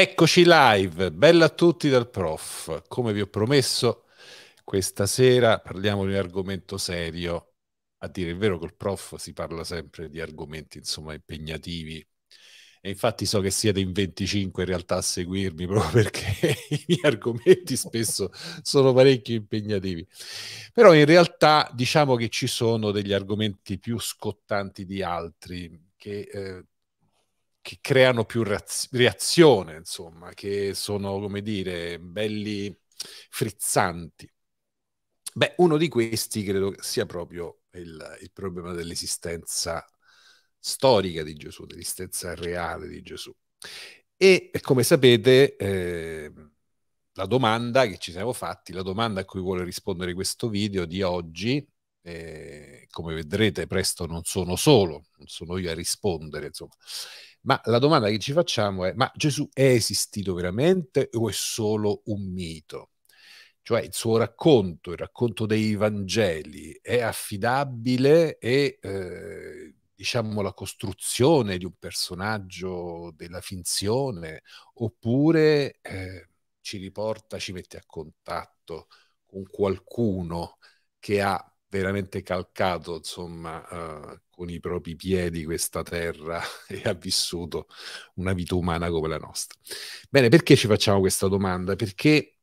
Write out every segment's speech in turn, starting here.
Eccoci live, bella a tutti dal prof. Come vi ho promesso, questa sera parliamo di un argomento serio. A dire il vero, col prof si parla sempre di argomenti insomma impegnativi. E infatti so che siete in 25 in realtà a seguirmi proprio perché i miei argomenti spesso sono parecchio impegnativi. Però in realtà diciamo che ci sono degli argomenti più scottanti di altri che eh, che creano più reazione, insomma, che sono, come dire, belli frizzanti. Beh, uno di questi credo sia proprio il, il problema dell'esistenza storica di Gesù, dell'esistenza reale di Gesù. E come sapete, eh, la domanda che ci siamo fatti, la domanda a cui vuole rispondere questo video di oggi, eh, come vedrete presto non sono solo, non sono io a rispondere, insomma, ma la domanda che ci facciamo è, ma Gesù è esistito veramente o è solo un mito? Cioè il suo racconto, il racconto dei Vangeli, è affidabile e... Eh, diciamo, la costruzione di un personaggio, della finzione, oppure eh, ci riporta, ci mette a contatto con qualcuno che ha veramente calcato, insomma, eh, con i propri piedi questa terra e ha vissuto una vita umana come la nostra. Bene, perché ci facciamo questa domanda? Perché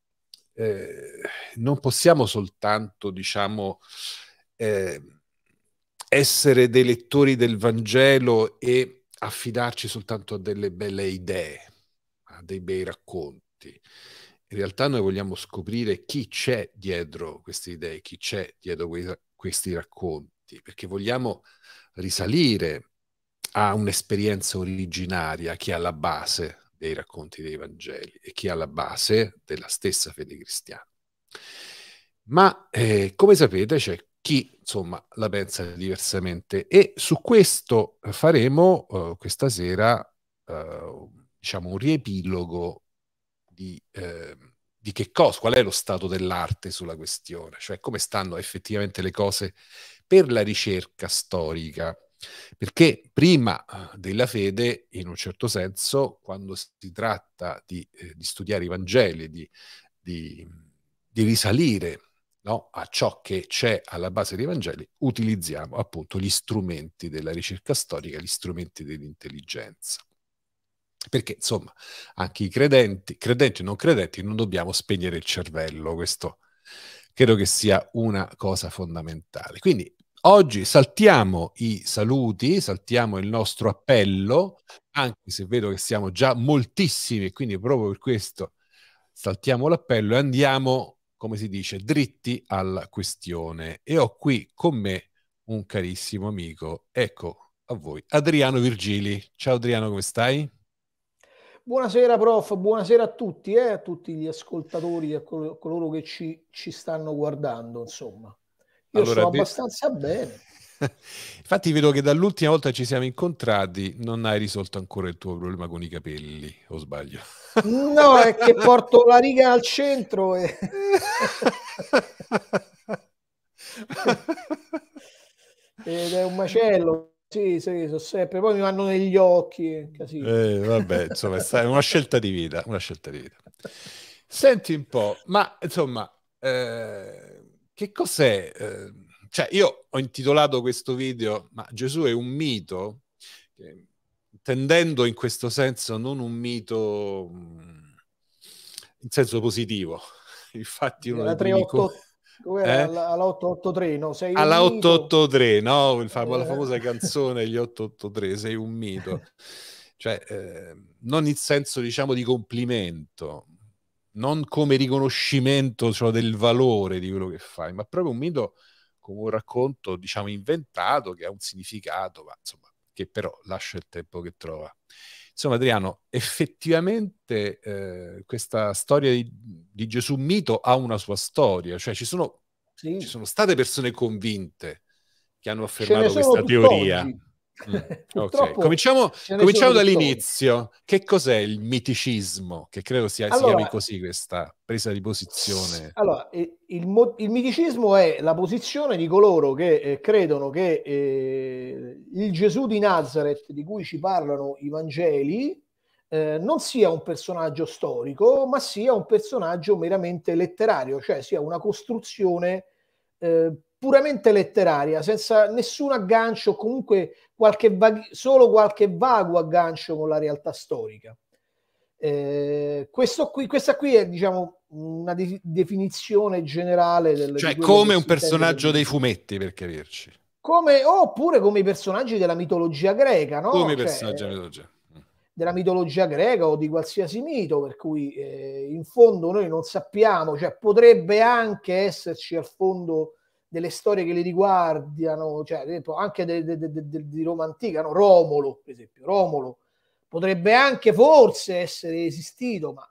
eh, non possiamo soltanto, diciamo, eh, essere dei lettori del Vangelo e affidarci soltanto a delle belle idee, a dei bei racconti. In realtà noi vogliamo scoprire chi c'è dietro queste idee, chi c'è dietro quei, questi racconti, perché vogliamo risalire a un'esperienza originaria che è alla base dei racconti dei Vangeli e che è alla base della stessa fede cristiana. Ma eh, come sapete c'è chi insomma la pensa diversamente e su questo faremo eh, questa sera eh, diciamo un riepilogo di, ehm, di che cosa, qual è lo stato dell'arte sulla questione, cioè come stanno effettivamente le cose per la ricerca storica. Perché prima eh, della fede, in un certo senso, quando si tratta di, eh, di studiare i Vangeli, di, di, di risalire no, a ciò che c'è alla base dei Vangeli, utilizziamo appunto gli strumenti della ricerca storica, gli strumenti dell'intelligenza. Perché, insomma, anche i credenti, credenti o non credenti, non dobbiamo spegnere il cervello, questo credo che sia una cosa fondamentale. Quindi oggi saltiamo i saluti, saltiamo il nostro appello, anche se vedo che siamo già moltissimi, quindi proprio per questo saltiamo l'appello e andiamo, come si dice, dritti alla questione. E ho qui con me un carissimo amico, ecco a voi, Adriano Virgili. Ciao Adriano, come stai? Buonasera prof, buonasera a tutti, eh, a tutti gli ascoltatori, a col- coloro che ci, ci, stanno guardando, insomma. Io allora, sto abbastanza di... bene. Infatti vedo che dall'ultima volta ci siamo incontrati non hai risolto ancora il tuo problema con i capelli, o sbaglio? No, è che porto la riga al centro e... Ed è un macello sì, sì, so sempre. Poi mi vanno negli occhi. Eh, casino. Eh, vabbè, insomma, è una scelta di vita. Una scelta di vita. Senti un po', ma insomma, eh, che cos'è? Eh, cioè, io ho intitolato questo video, ma Gesù è un mito, eh, intendendo in questo senso non un mito mm, in senso positivo. Infatti, uno dei primi, co- eh? alla, 883, no? Sei alla 883, no? Il fam- eh. La famosa canzone gli 883, sei un mito. cioè, eh, non in senso, diciamo, di complimento, non come riconoscimento cioè, del valore di quello che fai, ma proprio un mito come un racconto, diciamo, inventato, che ha un significato, ma insomma, che però lascia il tempo che trova. Insomma, Adriano, effettivamente eh, questa storia di, di, Gesù mito ha una sua storia, cioè ci sono, sì. ci sono state persone convinte che hanno affermato questa teoria. Oggi. Mm, okay. cominciamo, cominciamo dall'inizio. Che cos'è il miticismo? Che credo sia, allora, si chiami così questa presa di posizione. Allora, il, il, miticismo è la posizione di coloro che eh, credono che eh, il Gesù di Nazareth, di cui ci parlano i Vangeli, eh, non sia un personaggio storico, ma sia un personaggio meramente letterario, cioè sia una costruzione eh, puramente letteraria, senza nessun aggancio, comunque qualche solo qualche vago aggancio con la realtà storica. Eh, qui, questa qui è diciamo una de definizione generale del cioè come un personaggio dei fumetti per capirci come, oppure come i personaggi della mitologia greca no? come i cioè, personaggi della mitologia mm. della mitologia greca o di qualsiasi mito, per cui eh, in fondo noi non sappiamo, cioè potrebbe anche esserci al fondo delle storie che li riguardano, cioè, anche de, de, de, di Roma antica, no? Romolo, per esempio, Romolo potrebbe anche forse essere esistito, ma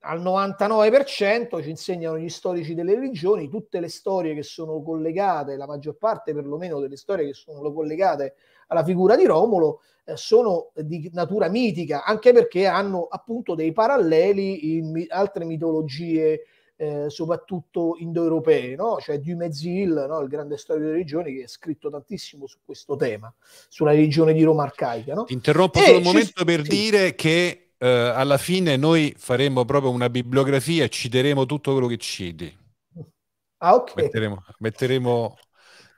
al 99% ci insegnano gli storici delle religioni, tutte le storie che sono collegate, la maggior parte perlomeno delle storie che sono collegate alla figura di Romolo, eh, sono di natura mitica, anche perché hanno appunto dei paralleli in mi- altre mitologie eh, soprattutto indoeuropee, no? cioè Dumezil, no? il grande storico delle regioni, che ha scritto tantissimo su questo tema, sulla regione di Roma arcaica. No? interrompo solo un momento per sì. dire che eh, alla fine noi faremo proprio una bibliografia e citeremo tutto quello che citi. Ah, okay. metteremo, metteremo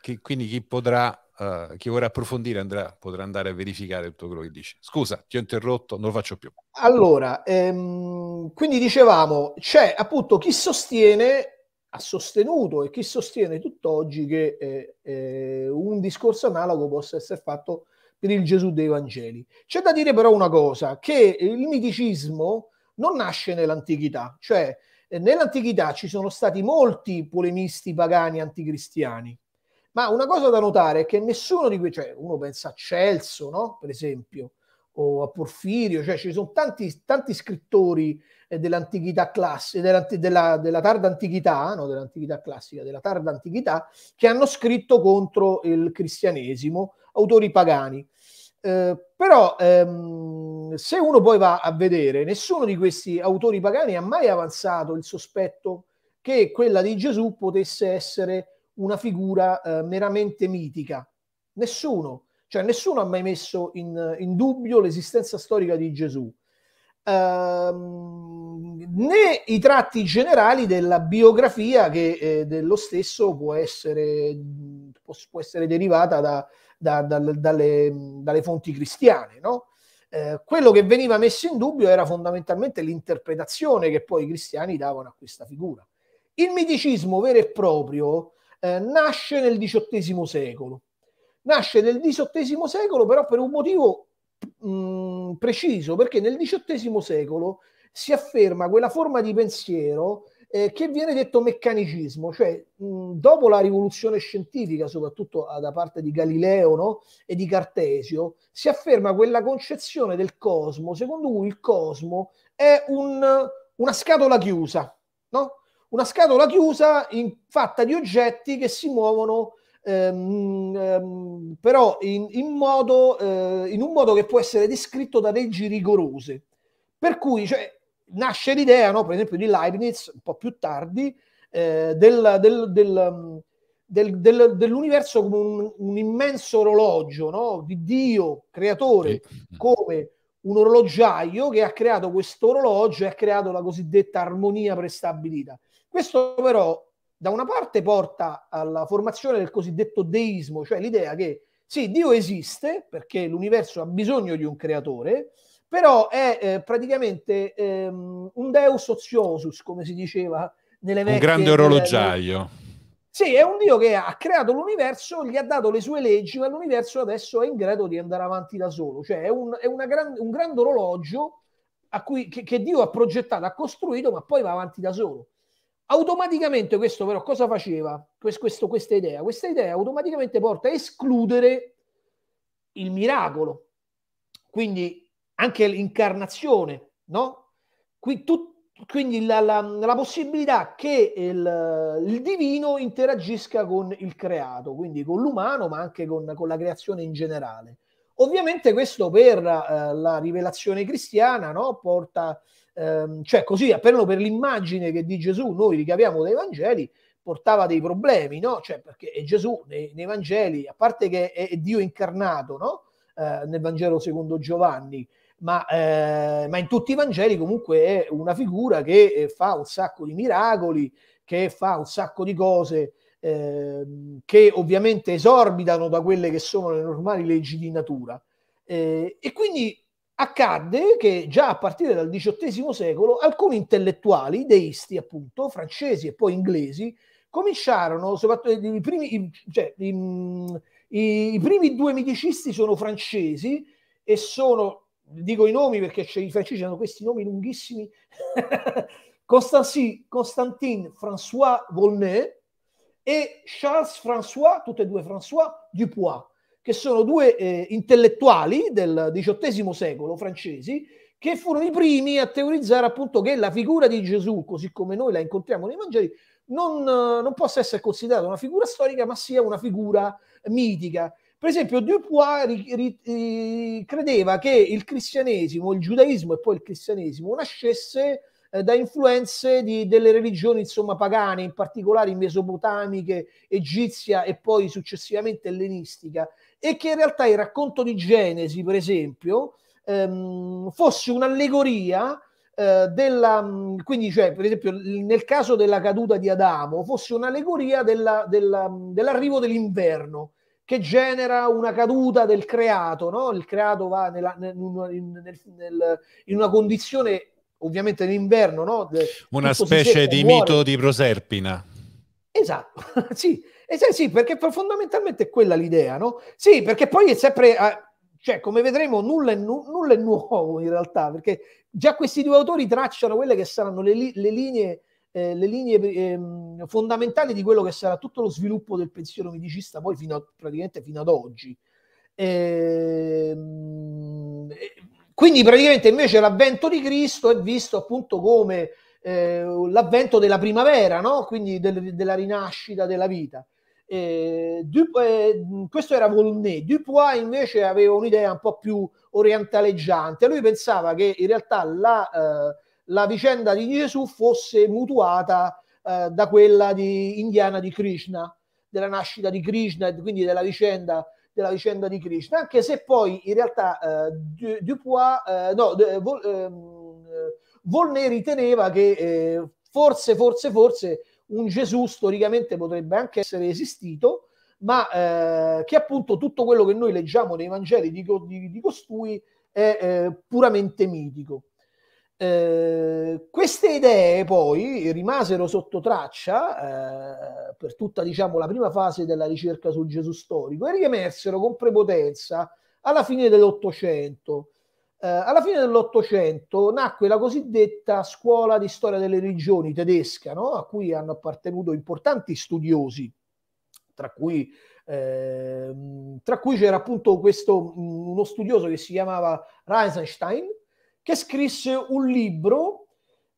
chi, quindi chi potrà eh, chi vorrà approfondire andrà, potrà andare a verificare tutto quello che dice. Scusa, ti ho interrotto, non lo faccio più. Allora, ehm, quindi dicevamo, c'è appunto chi sostiene ha sostenuto e chi sostiene tutt'oggi che eh, eh, un discorso analogo possa essere fatto per il Gesù dei Vangeli. C'è da dire però una cosa, che il miticismo non nasce nell'antichità, cioè eh, nell'antichità ci sono stati molti polemisti pagani anticristiani, ma una cosa da notare è che nessuno di quei, cioè uno pensa a Celso, no? per esempio, o a Porfirio, cioè ci sono tanti, tanti scrittori eh, dell'antichità classica, della, della, della, tarda antichità, no, dell'antichità classica, della tarda antichità, che hanno scritto contro il cristianesimo, autori pagani. Eh, però ehm, se uno poi va a vedere, nessuno di questi autori pagani ha mai avanzato il sospetto che quella di Gesù potesse essere una figura eh, meramente mitica. Nessuno, cioè nessuno ha mai messo in, in dubbio l'esistenza storica di Gesù. Ehm, né i tratti generali della biografia che eh, dello stesso può essere, può essere derivata da, da, da, dalle, dalle, fonti cristiane. No? Eh, quello che veniva messo in dubbio era fondamentalmente l'interpretazione che poi i cristiani davano a questa figura. Il miticismo vero e proprio eh, nasce nel XVIII secolo. Nasce nel XVIII secolo però per un motivo mh, mm, preciso, perché nel XVIII secolo si afferma quella forma di pensiero eh, che viene detto meccanicismo, cioè mh, mm, dopo la rivoluzione scientifica, soprattutto da parte di Galileo no? e di Cartesio, si afferma quella concezione del cosmo, secondo cui il cosmo è un, una scatola chiusa, no? una scatola chiusa in, fatta di oggetti che si muovono ehm, ehm, però in, in, modo, eh, in, un modo che può essere descritto da leggi rigorose. Per cui cioè, nasce l'idea, no, per esempio, di Leibniz, un po' più tardi, eh, del, del, del del, del, dell'universo come un, un immenso orologio no? di Dio, creatore, come un orologiaio che ha creato questo orologio e ha creato la cosiddetta armonia prestabilita. Questo però da una parte porta alla formazione del cosiddetto deismo, cioè l'idea che sì, Dio esiste perché l'universo ha bisogno di un creatore, però è eh, praticamente ehm, un deus oziosus, come si diceva nelle vecchie... Un grande orologiaio. Nelle... Sì, è un Dio che ha creato l'universo, gli ha dato le sue leggi, ma l'universo adesso è in grado di andare avanti da solo. Cioè è un, è gran, un grande orologio cui, che, che Dio ha progettato, ha costruito, ma poi va avanti da solo. Automaticamente questo però cosa faceva? Questo, questa idea? Questa idea automaticamente porta a escludere il miracolo, quindi anche l'incarnazione, no? Qui, tu, quindi la, la, la, possibilità che il, il, divino interagisca con il creato, quindi con l'umano, ma anche con, con la creazione in generale. Ovviamente questo per eh, la rivelazione cristiana no? porta ehm, cioè così appena per l'immagine che di Gesù noi ricaviamo dai Vangeli portava dei problemi, no? Cioè perché Gesù nei, nei, Vangeli, a parte che è, è Dio incarnato, no? Eh, nel Vangelo secondo Giovanni, ma, eh, ma, in tutti i Vangeli comunque è una figura che eh, fa un sacco di miracoli, che fa un sacco di cose eh, che ovviamente esorbitano da quelle che sono le normali leggi di natura. Eh, e quindi accadde che già a partire dal XVIII secolo alcuni intellettuali, deisti appunto, francesi e poi inglesi, cominciarono, soprattutto i primi, cioè, i, i, i primi due miticisti sono francesi e sono, dico i nomi perché i francesi hanno questi nomi lunghissimi, Constantin François Volnay e Charles François, tutti e due François Dupois che sono due eh, intellettuali del XVIII secolo francesi che furono i primi a teorizzare appunto che la figura di Gesù, così come noi la incontriamo nei Vangeli, non, eh, non possa essere considerata una figura storica, ma sia una figura mitica. Per esempio, Dupuis ri, ri, ri, credeva che il cristianesimo, il giudaismo e poi il cristianesimo nascesse eh, da influenze di, delle religioni insomma, pagane, in particolare mesopotamiche, egizia e poi successivamente ellenistica, e che in realtà il racconto di Genesi, per esempio, ehm, fosse un'allegoria eh, della, mm, quindi cioè, per esempio nel caso della caduta di Adamo, fosse un'allegoria della, della, mm, dell'arrivo dell'inverno che genera una caduta del creato, no? il creato va nella, nel, nel, nel, in una condizione ovviamente d'inverno. No? Una specie di muore. mito di Proserpina. Esatto, sì, e eh, sì, perché fondamentalmente è quella l'idea, no? Sì, perché poi è sempre, eh, cioè, come vedremo, nulla è, nu- nulla è nuovo in realtà, perché già questi due autori tracciano quelle che saranno le, li- le linee, eh, le linee ehm, fondamentali di quello che sarà tutto lo sviluppo del pensiero medicista poi fino a, praticamente fino ad oggi. Ehm, eh, quindi praticamente invece l'avvento di Cristo è visto appunto come eh, l'avvento della primavera, no? quindi del, della rinascita della vita. Eh, du, eh, questo era Volney, Dupois invece aveva un'idea un po' più orientaleggiante, lui pensava che in realtà la, eh, la vicenda di Gesù fosse mutuata eh, da quella di indiana di Krishna, della nascita di Krishna e quindi della vicenda, della vicenda di Krishna, anche se poi in realtà eh, Dupois, eh, no, Volney ehm, riteneva che forse, forse, forse un Gesù storicamente potrebbe anche essere esistito, ma eh, che appunto tutto quello che noi leggiamo nei Vangeli di, di, di costui è eh, puramente mitico. Eh, queste idee poi rimasero sotto traccia eh, per tutta diciamo, la prima fase della ricerca sul Gesù storico e riemersero con prepotenza alla fine dell'Ottocento eh, alla fine dell'Ottocento nacque la cosiddetta scuola di storia delle religioni tedesca, no? a cui hanno appartenuto importanti studiosi, tra cui, eh, tra cui c'era appunto questo, mm, uno studioso che si chiamava Reisenstein, che scrisse un libro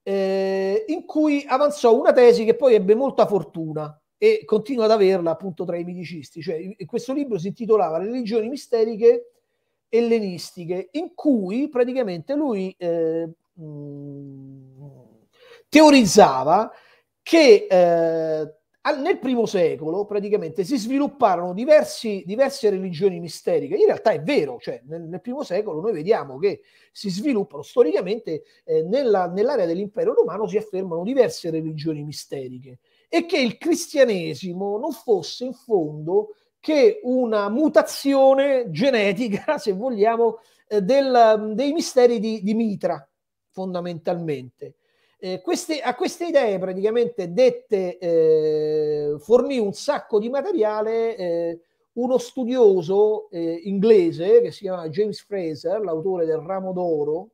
eh, in cui avanzò una tesi che poi ebbe molta fortuna e continua ad averla appunto tra i medicisti. Cioè, questo libro si intitolava Le religioni misteriche ellenistiche in cui praticamente lui eh, teorizzava che eh, nel primo secolo praticamente si svilupparono diversi, diverse religioni misteriche. In realtà è vero, cioè nel, nel primo secolo noi vediamo che si sviluppano storicamente eh, nella, nell'area dell'impero romano si affermano diverse religioni misteriche e che il cristianesimo non fosse in fondo che una mutazione genetica, se vogliamo, eh, del, mm, dei misteri di, di Mitra, fondamentalmente. Eh, queste, a queste idee praticamente dette eh, fornì un sacco di materiale eh, uno studioso eh, inglese che si chiama James Fraser, l'autore del Ramo d'Oro,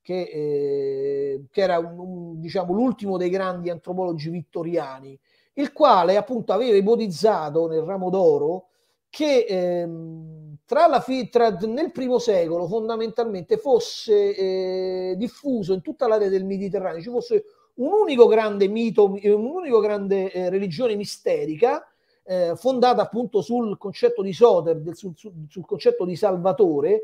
che, eh, che era un, un, diciamo, l'ultimo dei grandi antropologi vittoriani il quale appunto aveva ipotizzato nel ramo d'oro che ehm, tra la fi- tra, nel primo secolo fondamentalmente fosse eh, diffuso in tutta l'area del Mediterraneo, ci fosse un unico grande mito, eh, un'unica grande eh, religione misterica eh, fondata appunto sul concetto di Soter, del, sul, sul, sul concetto di Salvatore,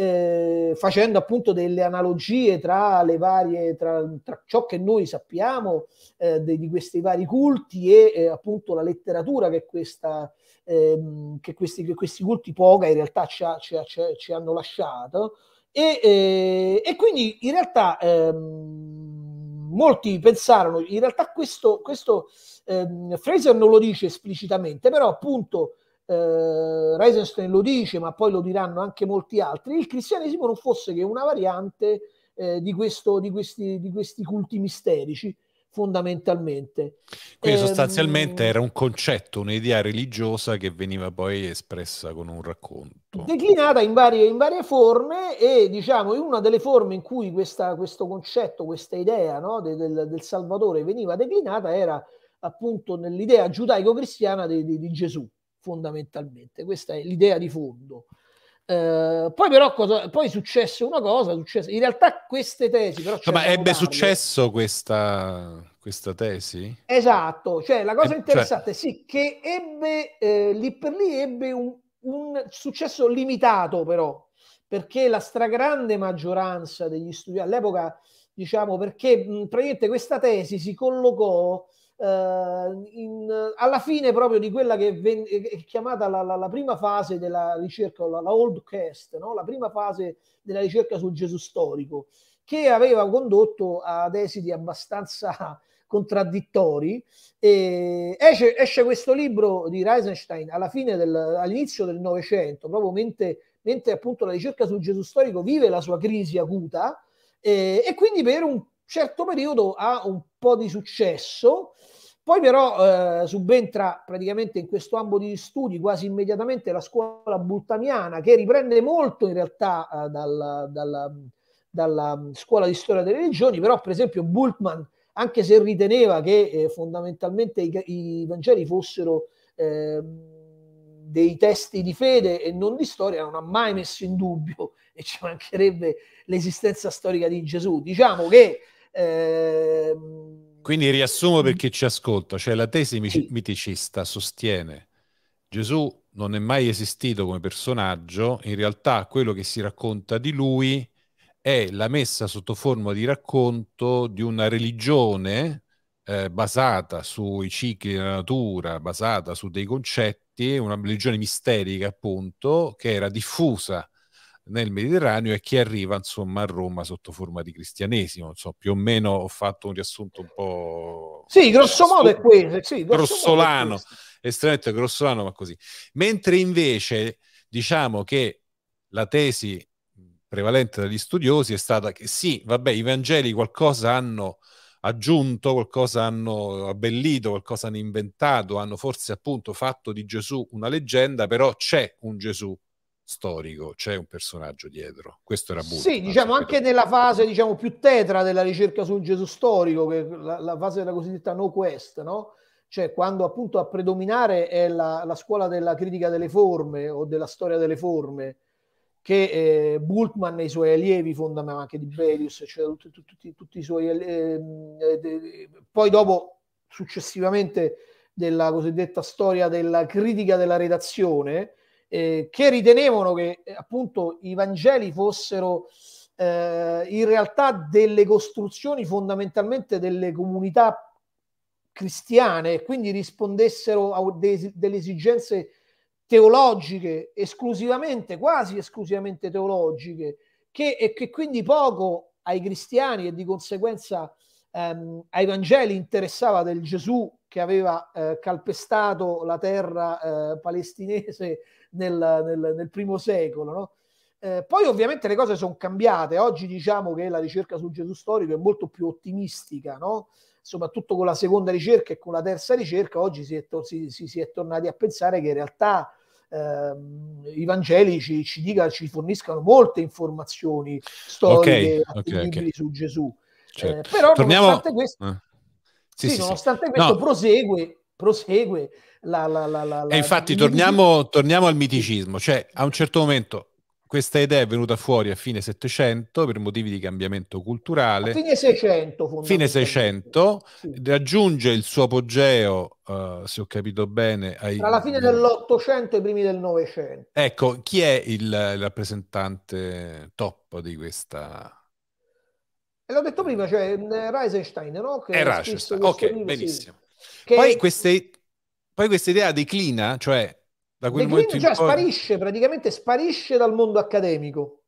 eh, facendo appunto delle analogie tra le varie tra, tra ciò che noi sappiamo eh, di, di questi vari culti e eh, appunto la letteratura che, questa, ehm, che, questi, che questi culti poca in realtà ci, ha, ci, ha, ci hanno lasciato e, eh, e, quindi in realtà ehm, molti pensarono in realtà questo, questo ehm, Fraser non lo dice esplicitamente però appunto eh, Reisenstein lo dice, ma poi lo diranno anche molti altri, il cristianesimo non fosse che una variante eh, di, questo, di, questi, di, questi, culti misterici, fondamentalmente. Quindi ehm, sostanzialmente era un concetto, un'idea religiosa che veniva poi espressa con un racconto. Declinata in varie, in varie forme e diciamo in una delle forme in cui questa, questo concetto, questa idea no, del, del Salvatore veniva declinata era appunto nell'idea giudaico-cristiana di, di, di Gesù fondamentalmente. Questa è l'idea di fondo. Eh, poi però cosa, poi successe una cosa, successe, in realtà queste tesi però... ma ebbe successo questa, questa tesi? Esatto, cioè la cosa interessante eh, cioè... sì che ebbe, eh, lì per lì ebbe un, un successo limitato però, perché la stragrande maggioranza degli studi all'epoca, diciamo, perché mh, praticamente questa tesi si collocò Ehm, in, alla fine proprio di quella che ven- è chiamata la, la, la, prima fase della ricerca, la, la Old Cast, no? la prima fase della ricerca sul Gesù storico, che aveva condotto ad esiti abbastanza contraddittori. E esce, esce questo libro di Reisenstein del, all'inizio del Novecento, proprio mentre, mentre appunto la ricerca sul Gesù storico vive la sua crisi acuta, eh, e quindi per un certo periodo ha un po' di successo, poi però eh, subentra praticamente in questo ambito di studi quasi immediatamente la scuola bultamiana che riprende molto in realtà eh, dal, dalla, dalla, scuola di storia delle religioni, però per esempio Bultmann, anche se riteneva che eh, fondamentalmente i, i, Vangeli fossero ehm, dei testi di fede e non di storia, non ha mai messo in dubbio e ci mancherebbe l'esistenza storica di Gesù. Diciamo che Ehm... Quindi riassumo per mm. chi ci ascolta, cioè la tesi sì. miticista sostiene Gesù non è mai esistito come personaggio, in realtà quello che si racconta di lui è la messa sotto forma di racconto di una religione eh, basata sui cicli della natura, basata su dei concetti, una religione misterica appunto, che era diffusa nel Mediterraneo e chi arriva insomma a Roma sotto forma di cristianesimo. So, più o meno ho fatto un riassunto un po'... Sì, grosso modo è questo. Sì, grossolano, questo. estremamente grossolano, ma così. Mentre invece diciamo che la tesi prevalente dagli studiosi è stata che sì, vabbè, i Vangeli qualcosa hanno aggiunto, qualcosa hanno abbellito, qualcosa hanno inventato, hanno forse appunto fatto di Gesù una leggenda, però c'è un Gesù storico, c'è un personaggio dietro. Questo era Burton. Sì, diciamo cioè, anche nella fase diciamo, più tetra della ricerca sul Gesù storico, che la, la fase della cosiddetta no quest, no? cioè quando appunto a predominare è la, la, scuola della critica delle forme o della storia delle forme, che eh, Bultmann e i suoi allievi fondano anche di Belius, cioè tutti, tutti, tutti i suoi... allievi, eh, eh poi dopo, successivamente, della cosiddetta storia della critica della redazione, eh, che ritenevano che eh, appunto i Vangeli fossero eh, in realtà delle costruzioni fondamentalmente delle comunità cristiane e quindi rispondessero a dei, delle esigenze teologiche esclusivamente, quasi esclusivamente teologiche, che, e che quindi poco ai cristiani e di conseguenza ehm, ai Vangeli interessava del Gesù che aveva eh, calpestato la terra eh, palestinese nel, nel, nel, primo secolo. No? Eh, poi ovviamente le cose sono cambiate, oggi diciamo che la ricerca sul Gesù storico è molto più ottimistica, no? soprattutto con la seconda ricerca e con la terza ricerca, oggi si è, to- si, si, si è tornati a pensare che in realtà ehm, i Vangeli ci, dica, ci forniscano molte informazioni storiche okay, okay, okay. su Gesù. Eh, certo. però Torniamo... nonostante questo... Eh. Sì, sì, nonostante sì. questo no. prosegue, prosegue la, la, la, la E infatti torniamo, torniamo, al miticismo, cioè a un certo momento questa idea è venuta fuori a fine Settecento per motivi di cambiamento culturale. A fine Seicento. Fine Seicento raggiunge il suo apogeo, uh, se ho capito bene. Ai... Tra la fine dell'Ottocento e i primi del Novecento. Ecco, chi è il, il rappresentante top di questa e l'ho detto prima, cioè mm, Reisenstein, no? Che è Reisenstein, ok, libro, benissimo. Sì. Che... Poi, queste, poi questa idea declina, cioè da quel declina, momento cioè, poi... sparisce, praticamente sparisce dal mondo accademico.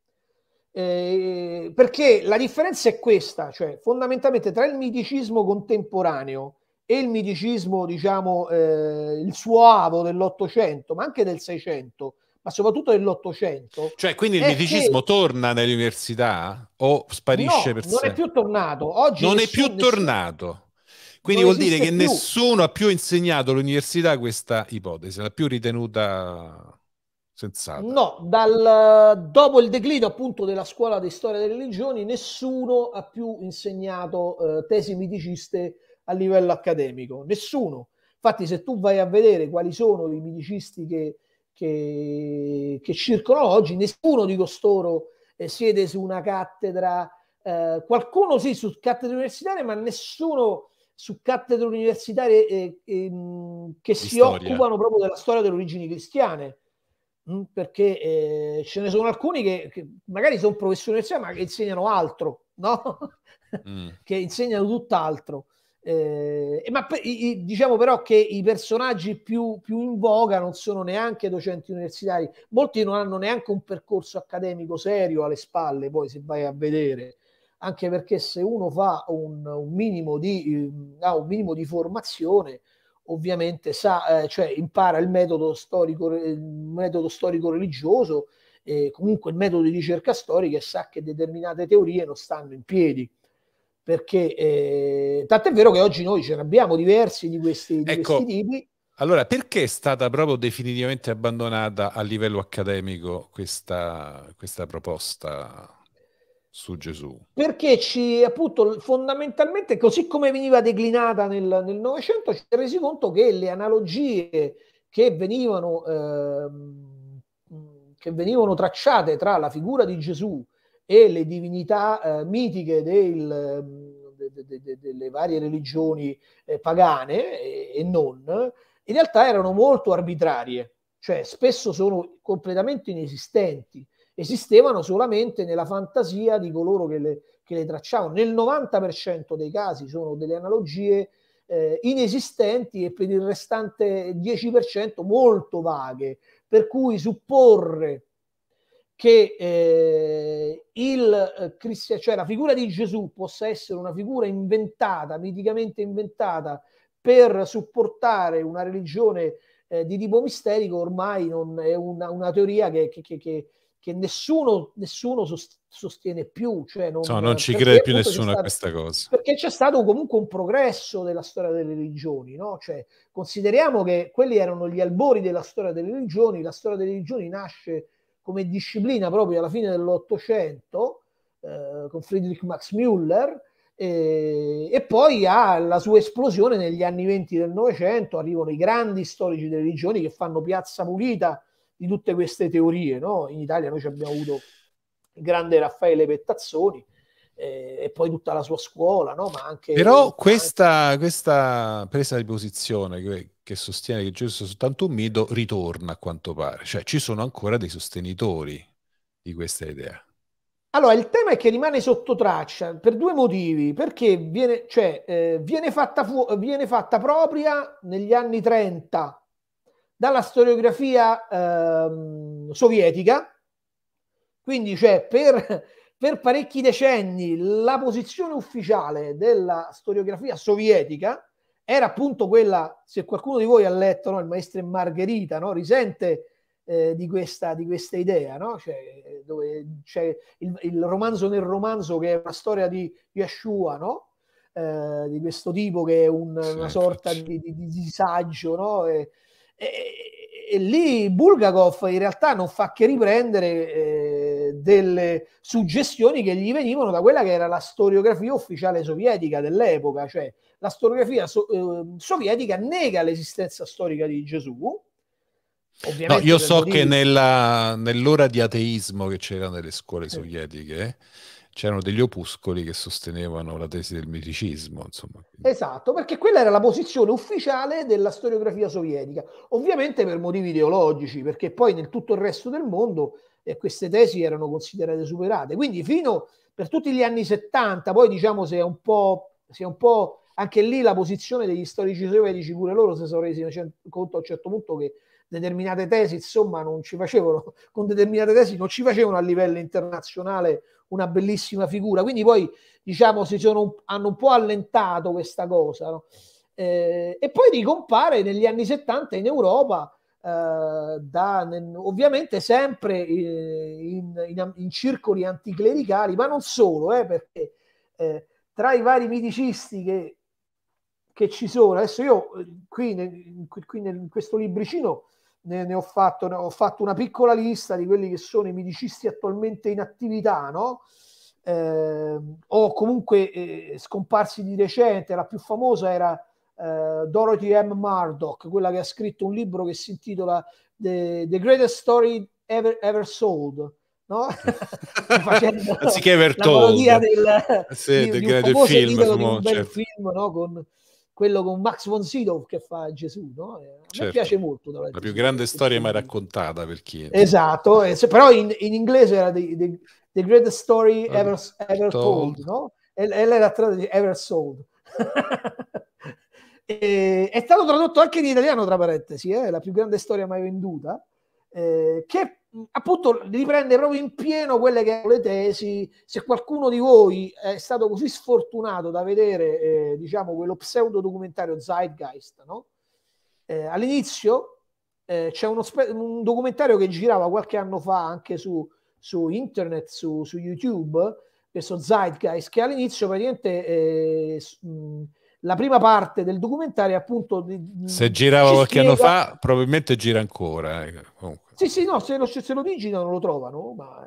Eh, perché la differenza è questa, cioè fondamentalmente tra il miticismo contemporaneo e il miticismo, diciamo, eh, il suavo dell'Ottocento, ma anche del Seicento, ma soprattutto dell'Ottocento. Cioè, quindi il miticismo che... torna nelle università o sparisce no, per non Non è più tornato. Oggi non nessun, è più tornato. Quindi non vuol dire che più. nessuno ha più insegnato all'università questa ipotesi, l'ha più ritenuta sensata. No, dal, dopo il declino appunto della scuola di storia delle religioni, nessuno ha più insegnato eh, tesi miticiste a livello accademico. Nessuno. Infatti, se tu vai a vedere quali sono i miticisti che che, che circolano oggi, nessuno di costoro eh, siede su una cattedra, eh, qualcuno sì su cattedre universitarie, ma nessuno su cattedre universitarie eh, ehm, che di si storia. occupano proprio della storia delle origini cristiane, mh, mm, perché eh, ce ne sono alcuni che, che magari sono professori universitari, ma che insegnano altro, no? mm. che insegnano tutt'altro. Eh, ma per, i, diciamo però che i personaggi più, più, in voga non sono neanche docenti universitari, molti non hanno neanche un percorso accademico serio alle spalle, poi se vai a vedere, anche perché se uno fa un, un minimo, di, eh, un minimo di formazione, ovviamente sa, eh, cioè impara il metodo storico, eh, il metodo storico religioso, comunque il metodo di ricerca storica e sa che determinate teorie non stanno in piedi perché eh, tant'è vero che oggi noi ce ne abbiamo diversi di questi, di ecco, questi tipi. Allora, perché è stata proprio definitivamente abbandonata a livello accademico questa, questa proposta? su Gesù. Perché ci, appunto, fondamentalmente, così come veniva declinata nel, nel Novecento, ci si è resi conto che le analogie che venivano, eh, che venivano tracciate tra la figura di Gesù e le divinità eh, mitiche del, de, de, de, delle varie religioni eh, pagane e, eh, e, non, in realtà erano molto arbitrarie, cioè spesso sono completamente inesistenti, esistevano solamente nella fantasia di coloro che le, che le tracciavano. Nel 90% dei casi sono delle analogie eh, inesistenti e per il restante 10% molto vaghe, per cui supporre che eh, il, eh, cioè la figura di Gesù possa essere una figura inventata, miticamente inventata, per supportare una religione eh, di tipo misterico, ormai non, è una, una teoria che, che, che, che nessuno, nessuno sostiene più. Cioè non, no, non ci crede più nessuno a questa cosa. Perché c'è stato comunque un progresso della storia delle religioni, no? cioè, consideriamo che quelli erano gli albori della storia delle religioni, la storia delle religioni nasce come disciplina proprio alla fine dell'Ottocento eh, con Friedrich Max Müller eh, e poi ha la sua esplosione negli anni venti del Novecento, arrivano i grandi storici delle religioni che fanno piazza pulita di tutte queste teorie. No? In Italia noi abbiamo avuto il grande Raffaele Pettazzoni, eh, e poi tutta la sua scuola, no? ma anche... Però questa, questa presa di posizione che sostiene che Gesù sia soltanto un mito ritorna a quanto pare, cioè ci sono ancora dei sostenitori di questa idea. Allora, il tema è che rimane sotto traccia per due motivi, perché viene, cioè, eh, viene, fatta, fu- viene fatta, propria negli anni 30 dalla storiografia ehm, sovietica, quindi cioè, per, per parecchi decenni la posizione ufficiale della storiografia sovietica era appunto quella, se qualcuno di voi ha letto no, il maestro Margherita, no, risente eh, di, questa, di, questa, idea, no? cioè, dove c'è il, il, romanzo nel romanzo che è una storia di Yeshua, eh, di questo tipo che è un, sì, una sorta di, di, di, disagio, e, e, e, lì Bulgakov in realtà non fa che riprendere eh, delle suggestioni che gli venivano da quella che era la storiografia ufficiale sovietica dell'epoca, cioè la storiografia so- eh, sovietica nega l'esistenza storica di Gesù. No, io so dire... che nella, nell'ora di ateismo che c'era nelle scuole sì. sovietiche c'erano degli opuscoli che sostenevano la tesi del miticismo. Insomma. Esatto, perché quella era la posizione ufficiale della storiografia sovietica, ovviamente per motivi ideologici, perché poi nel tutto il resto del mondo eh, queste tesi erano considerate superate. Quindi fino per tutti gli anni 70, poi diciamo si è un po', si è un po anche lì la posizione degli storici sovietici pure loro si sono resi conto a un certo punto che determinate tesi insomma non ci facevano con determinate tesi non ci facevano a livello internazionale una bellissima figura quindi poi diciamo si sono, hanno un po' allentato questa cosa no? eh, e poi ricompare negli anni 70 in Europa eh, da, ovviamente sempre eh, in, in, in, circoli anticlericali ma non solo eh, perché eh, tra i vari miticisti che che ci sono. Adesso io eh, qui, nel, qui nel, in questo libricino ne, ne, ho fatto, ne, ho fatto, una piccola lista di quelli che sono i medicisti attualmente in attività, no? eh, o comunque eh, scomparsi di recente. La più famosa era eh, Dorothy M. Murdoch, quella che ha scritto un libro che si intitola The, The Greatest Story Ever, Ever Sold. No? facendo anziché Vertone del, sì, di, di un famoso film, titolo, famoso, certo. Cioè. film no? con quello con Max von Sydow che fa Gesù, no? Eh, certo. Mi piace molto. La più grande storia mai raccontata per chi... è. Esatto, eh, però in, in inglese era The, the, the Greatest Story ah, Ever, ever told. told, no? E, e lei l'ha tradotto di Ever Sold. è stato tradotto anche in italiano, tra parentesi, eh? la più grande storia mai venduta. Eh, che appunto riprende proprio in pieno quelle che erano le tesi. Se qualcuno di voi è stato così sfortunato da vedere, eh, diciamo, quello pseudo documentario Zeitgeist, no? eh, all'inizio eh, c'è spe- un documentario che girava qualche anno fa anche su, su internet, su, su, YouTube, questo Zeitgeist, che all'inizio praticamente eh, mh, la prima parte del documentario appunto se girava qualche spiega... anno fa probabilmente gira ancora eh, sì sì no se lo, se lo digitano lo trovano ma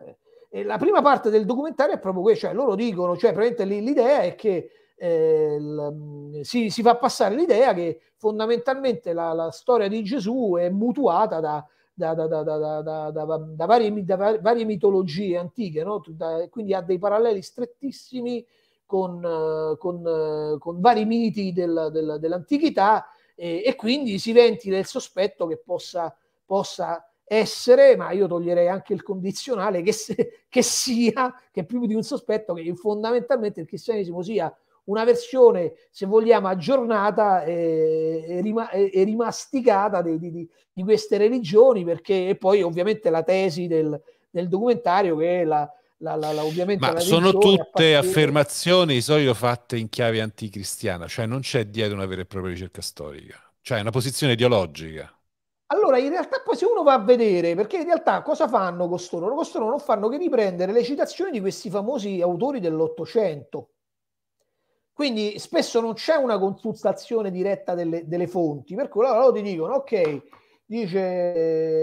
eh, la prima parte del documentario è proprio questo cioè loro dicono cioè praticamente l'idea è che eh, mm, si, si, fa passare l'idea che fondamentalmente la, la storia di Gesù è mutuata da, da, da, da varie, varie, mitologie antiche no? quindi ha dei paralleli strettissimi con, eh, con, eh, con vari miti del, del, dell'antichità eh, e quindi si ventila il sospetto che possa, possa, essere, ma io toglierei anche il condizionale, che, se, che sia, che più di un sospetto, che fondamentalmente il cristianesimo sia una versione, se vogliamo, aggiornata e, e, rimasticata di, di, di, queste religioni, perché poi ovviamente la tesi del, del documentario che è la, la, la, la, ovviamente Ma sono tutte partire... affermazioni di solito fatte in chiave anticristiana, cioè non c'è dietro una vera e propria ricerca storica, cioè una posizione ideologica. Allora, in realtà poi se uno va a vedere, perché in realtà cosa fanno costoro? Costoro non fanno che riprendere le citazioni di questi famosi autori dell'Ottocento. Quindi spesso non c'è una consultazione diretta delle, delle fonti, per cui allora loro ti dicono, ok, dice,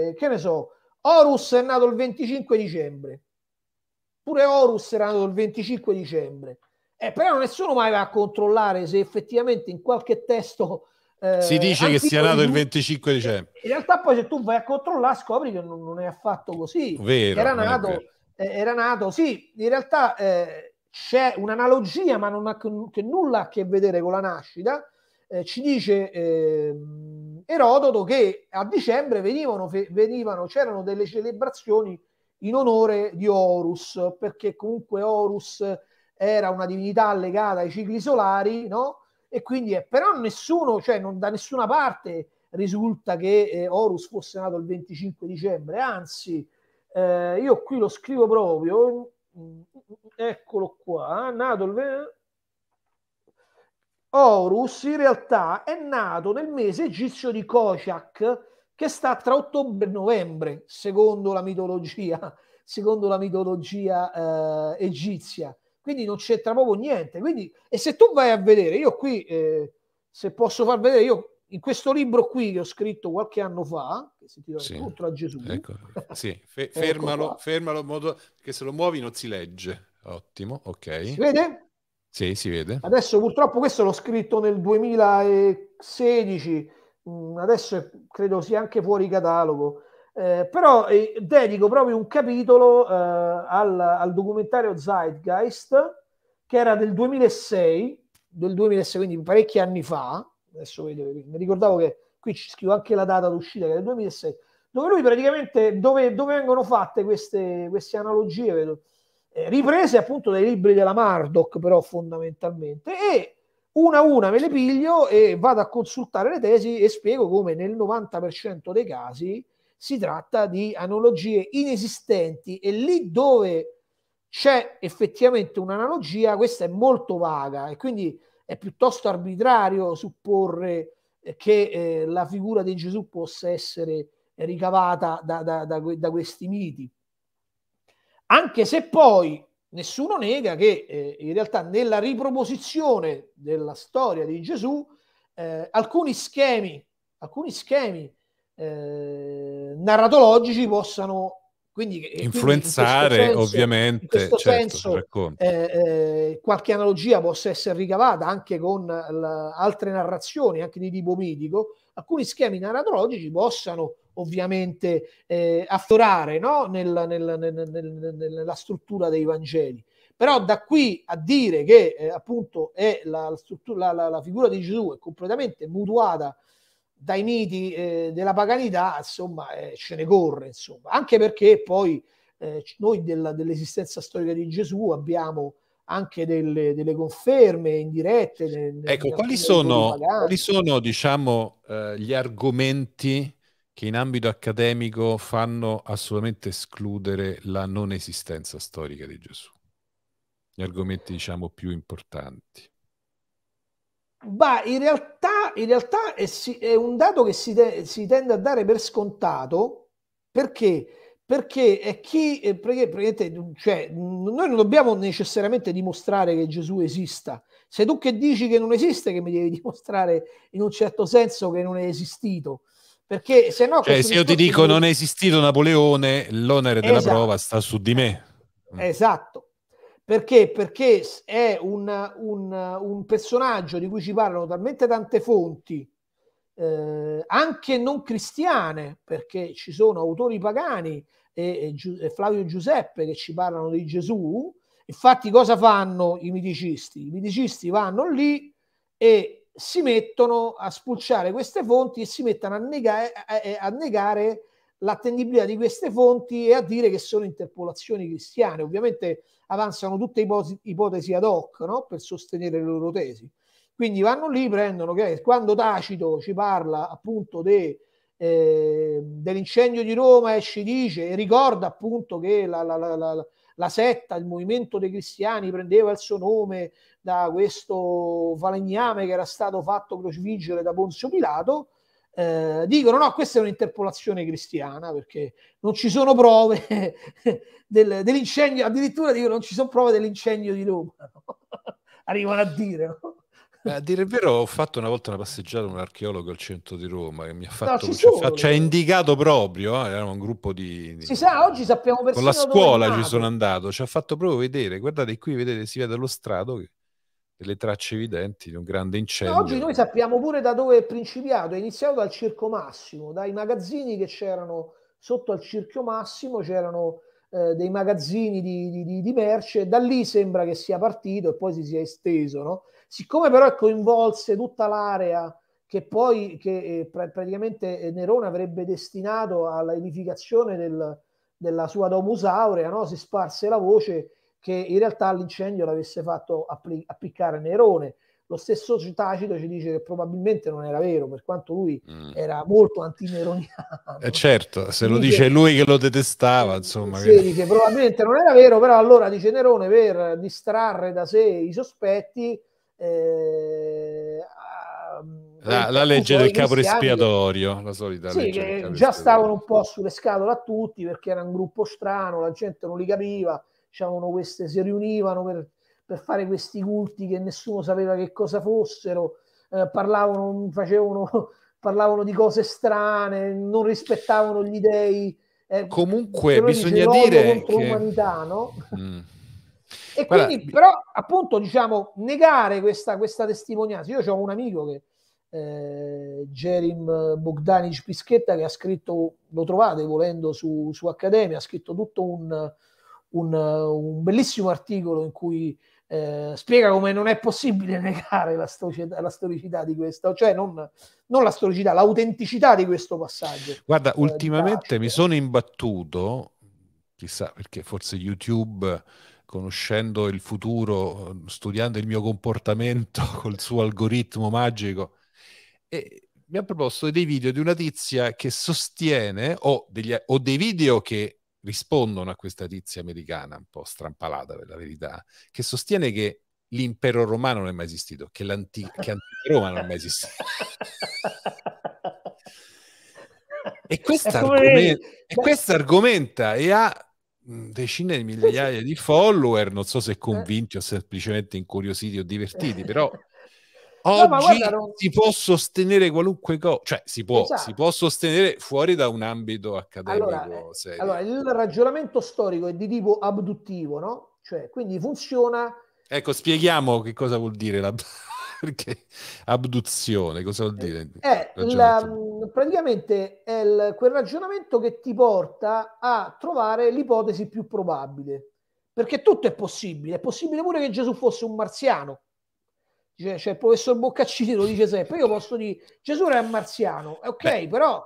eh, che ne so, Horus è nato il 25 dicembre, Pure Horus era nato il 25 dicembre. Eh, però nessuno mai va a controllare se effettivamente in qualche testo... Eh, si dice che sia nato il 25 dicembre. Eh, in realtà poi se tu vai a controllare scopri che non, non è affatto così. Vero, era, nato, eh, era nato, sì, in realtà eh, c'è un'analogia ma non ha che nulla a che vedere con la nascita. Eh, ci dice ehm, Erodoto che a dicembre venivano, venivano, c'erano delle celebrazioni in onore di Horus, perché comunque Horus era una divinità legata ai cicli solari, no? E quindi è, però nessuno, cioè non da nessuna parte risulta che eh, Horus fosse nato il 25 dicembre, anzi, eh, io qui lo scrivo proprio, mm, eccolo qua, nato il 20... Horus in realtà è nato nel mese egizio di Kociak, che sta tra ottobre e novembre, secondo la mitologia, secondo la mitologia eh, egizia. Quindi non c'è tra poco niente. Quindi, e se tu vai a vedere, io qui, eh, se posso far vedere, io in questo libro qui che ho scritto qualche anno fa, che si intitola sì. Incontro a Gesù. Ecco. Sì, Fe- fermalo, ecco fermalo, modo che se lo muovi non si legge. Ottimo, ok. Si vede? Sì, si vede. Adesso purtroppo questo l'ho scritto nel 2016 Mm, adesso è, credo sia anche fuori catalogo, eh, però eh, dedico proprio un capitolo eh, al, al, documentario Zeitgeist, che era del 2006, del 2006, quindi parecchi anni fa, adesso vedo, mi ricordavo che qui ci scrivo anche la data d'uscita, che è del 2006, dove lui praticamente, dove, dove vengono fatte queste, queste analogie, vedo, eh, riprese appunto dai libri della Mardoc, però fondamentalmente, e una a una me le piglio e vado a consultare le tesi e spiego come nel 90% dei casi si tratta di analogie inesistenti e lì dove c'è effettivamente un'analogia, questa è molto vaga e quindi è piuttosto arbitrario supporre che eh, la figura di Gesù possa essere ricavata da, da, da, da questi miti. Anche se poi nessuno nega che eh, in realtà nella riproposizione della storia di Gesù eh, alcuni schemi, alcuni schemi eh, narratologici possano quindi, influenzare quindi in senso, ovviamente in certo, senso, eh, eh, qualche analogia possa essere ricavata anche con la, altre narrazioni anche di tipo mitico alcuni schemi narratologici possano ovviamente eh, affiorare no? nella, nella, nella, nella, struttura dei Vangeli. Però da qui a dire che eh, appunto è la, la, la, la, figura di Gesù è completamente mutuata dai miti eh, della paganità, insomma, eh, ce ne corre, insomma. anche perché poi eh, noi della, dell'esistenza storica di Gesù abbiamo anche delle, delle, conferme indirette. Nel, ecco, quali sono, quali sono, diciamo, eh, gli argomenti che in ambito accademico fanno assolutamente escludere la non esistenza storica di Gesù. Gli argomenti, diciamo, più importanti. Beh, in realtà, in realtà è, è, un dato che si, te, si, tende a dare per scontato perché, perché è chi, perché, cioè, noi non dobbiamo necessariamente dimostrare che Gesù esista. se tu che dici che non esiste che mi devi dimostrare in un certo senso che non è esistito. Perché se no... Cioè, se io ti dico di... non è esistito Napoleone, l'onere della esatto. prova sta su di me. Esatto. Perché? Perché è un, un, un personaggio di cui ci parlano talmente tante fonti, eh, anche non cristiane, perché ci sono autori pagani e, e, e, Flavio Giuseppe che ci parlano di Gesù. Infatti, cosa fanno i miticisti? I miticisti vanno lì e si mettono a spulciare queste fonti e si mettono a negare, eh, a, eh, eh, a negare l'attendibilità di queste fonti e a dire che sono interpolazioni cristiane. Ovviamente avanzano tutte ipotesi, ad hoc no? per sostenere le loro tesi. Quindi vanno lì, prendono, che quando Tacito ci parla appunto de, eh, dell'incendio di Roma e ci dice e ricorda appunto che la, la, la, la setta, il movimento dei cristiani prendeva il suo nome da questo falegname che era stato fatto crocifiggere da Ponzio Pilato, eh, dicono no, questa è un'interpolazione cristiana perché non ci sono prove del, dell'incendio, addirittura dicono non ci sono prove dell'incendio di Roma, arrivano a dire. No? Eh, a dire il vero, ho fatto una volta una passeggiata con un archeologo al centro di Roma che mi ha fatto, no, ci, cioè, cioè, indicato proprio, eh, era un gruppo di... di si sa, oggi sappiamo persino Con la scuola ci sono andato, ci ha fatto proprio vedere, guardate qui, vedete, si vede lo strato che le tracce evidenti di un grande incendio. oggi noi sappiamo pure da dove è principiato, è iniziato dal Circo Massimo, dai magazzini che c'erano sotto al Circo Massimo, c'erano eh, dei magazzini di, di, di, merce, da lì sembra che sia partito e poi si sia esteso, no? Siccome però coinvolse tutta l'area che poi che, eh, pr- praticamente eh, Nerone avrebbe destinato alla edificazione del, della sua Domus Aurea, no? si sparse la voce che in realtà l'incendio l'avesse fatto appli- appiccare Nerone. Lo stesso Tacito ci dice che probabilmente non era vero, per quanto lui mm. era molto antineroniano. E eh certo, se lo dice lui che lo detestava, insomma. Sì, che... dice probabilmente non era vero, però allora dice Nerone per distrarre da sé i sospetti Ehm, eh, la, la, legge del capo espiatorio, la solita sì, legge. Eh, già stavano un po' sulle scatole a tutti perché era un gruppo strano, la gente non li capiva, diciamo, queste, si riunivano per, per, fare questi culti che nessuno sapeva che cosa fossero, eh, parlavano, facevano, parlavano di cose strane, non rispettavano gli dei. Eh, Comunque bisogna dice, dire... Che... Umanità, no? Mm e Guarda, quindi, però, appunto, diciamo, negare questa, questa testimonianza. Io ho un amico che, eh, Jerim Bogdanic Pischetta, che ha scritto, lo trovate volendo su, su Accademia, ha scritto tutto un, un, un bellissimo articolo in cui eh, spiega come non è possibile negare la, storicità, la storicità di questo, cioè non, non, la storicità, l'autenticità di questo passaggio. Guarda, eh, ultimamente mi sono imbattuto, chissà perché forse YouTube conoscendo il futuro, studiando il mio comportamento col suo algoritmo magico. E mi ha proposto dei video di una tizia che sostiene, o, degli, o dei video che rispondono a questa tizia americana, un po' strampalata per la verità, che sostiene che l'impero romano non è mai esistito, che l'antica Roma non è mai esistito. e questa argomenta, e ha Mm, decine di migliaia di follower, non so se convinti o eh. semplicemente incuriositi o divertiti, però oggi guarda, non... si può sostenere qualunque cosa, cioè si può, esatto. si può, sostenere fuori da un ambito accademico. Allora, eh, allora, il ragionamento storico è di tipo abduttivo, no? Cioè, quindi funziona... Ecco, spieghiamo che cosa vuol dire la perché abduzione, cosa vuol dire? È eh, la, mm, praticamente è il, quel ragionamento che ti porta a trovare l'ipotesi più probabile, perché tutto è possibile, è possibile pure che Gesù fosse un marziano. Cioè, cioè il professor Boccaccini lo dice sempre, io posso dire Gesù era un marziano, ok, Beh. però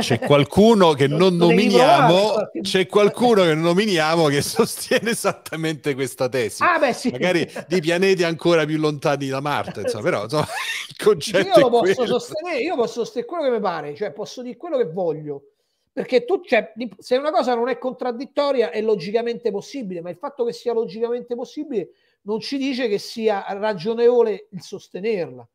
c'è qualcuno che non nominiamo, c'è qualcuno che non nominiamo che sostiene esattamente questa tesi. Ah, beh, sì. Magari di pianeti ancora più lontani da Marte, insomma, però insomma, il concetto io posso sostenere, io posso sostenere quello che mi pare, cioè posso dire quello che voglio. Perché tu, cioè, se una cosa non è contraddittoria è logicamente possibile, ma il fatto che sia logicamente possibile non ci dice che sia ragionevole il sostenerla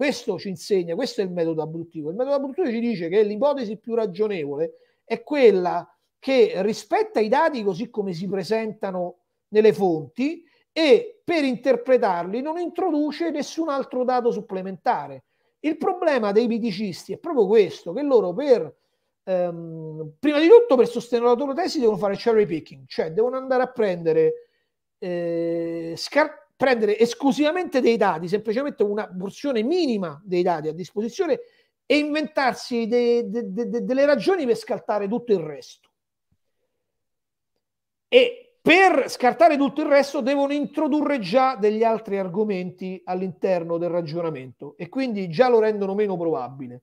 questo ci insegna, questo è il metodo abruttivo. Il metodo abruttivo ci dice che l'ipotesi più ragionevole è quella che rispetta i dati così come si presentano nelle fonti e per interpretarli non introduce nessun altro dato supplementare. Il problema dei biticisti è proprio questo, che loro per, ehm, prima di tutto per sostenere la loro tesi devono fare cherry picking, cioè devono andare a prendere eh, scar- prendere esclusivamente dei dati, semplicemente una porzione minima dei dati a disposizione e inventarsi de, de, de, delle ragioni per scartare tutto il resto. E per scartare tutto il resto devono introdurre già degli altri argomenti all'interno del ragionamento e quindi già lo rendono meno probabile.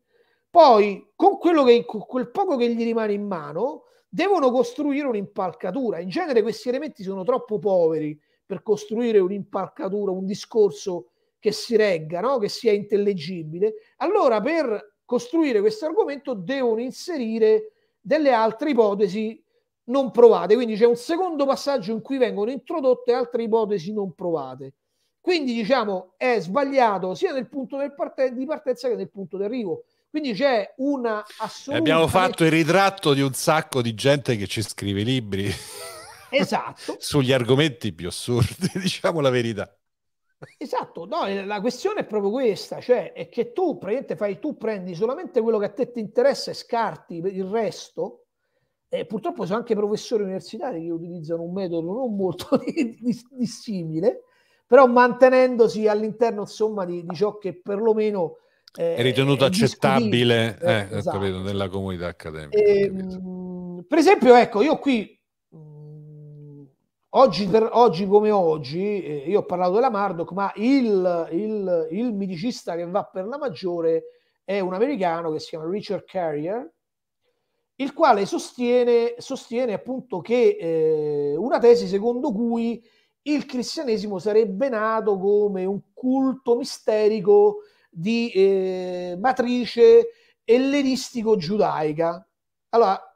Poi, con, che, con quel poco che gli rimane in mano, devono costruire un'impalcatura. In genere questi elementi sono troppo poveri per costruire un'imparcatura, un discorso che si regga, no? che sia intellegibile, allora per costruire questo argomento devono inserire delle altre ipotesi non provate. Quindi c'è un secondo passaggio in cui vengono introdotte altre ipotesi non provate. Quindi diciamo è sbagliato sia nel punto parte- di partenza che nel punto di arrivo. Quindi c'è una assoluta. Abbiamo fatto il ritratto di un sacco di gente che ci scrive libri. Esatto. Sugli argomenti più assurdi, diciamo la verità. Esatto, no, eh, la questione è proprio questa, cioè è che tu, fai, tu prendi solamente quello che a te ti interessa e scarti il resto. E eh, purtroppo sono anche professori universitari che utilizzano un metodo non molto dissimile, però mantenendosi all'interno insomma di, di ciò che perlomeno eh, è ritenuto è accettabile eh, eh, esatto. capito, nella comunità accademica. Ehm, per esempio, ecco, io qui Oggi, oggi, come oggi, eh, io ho parlato della Mardoc, ma il, il, il, medicista che va per la maggiore è un americano che si chiama Richard Carrier, il quale sostiene, sostiene appunto che eh, una tesi secondo cui il cristianesimo sarebbe nato come un culto misterico di eh, matrice ellenistico-giudaica. Allora,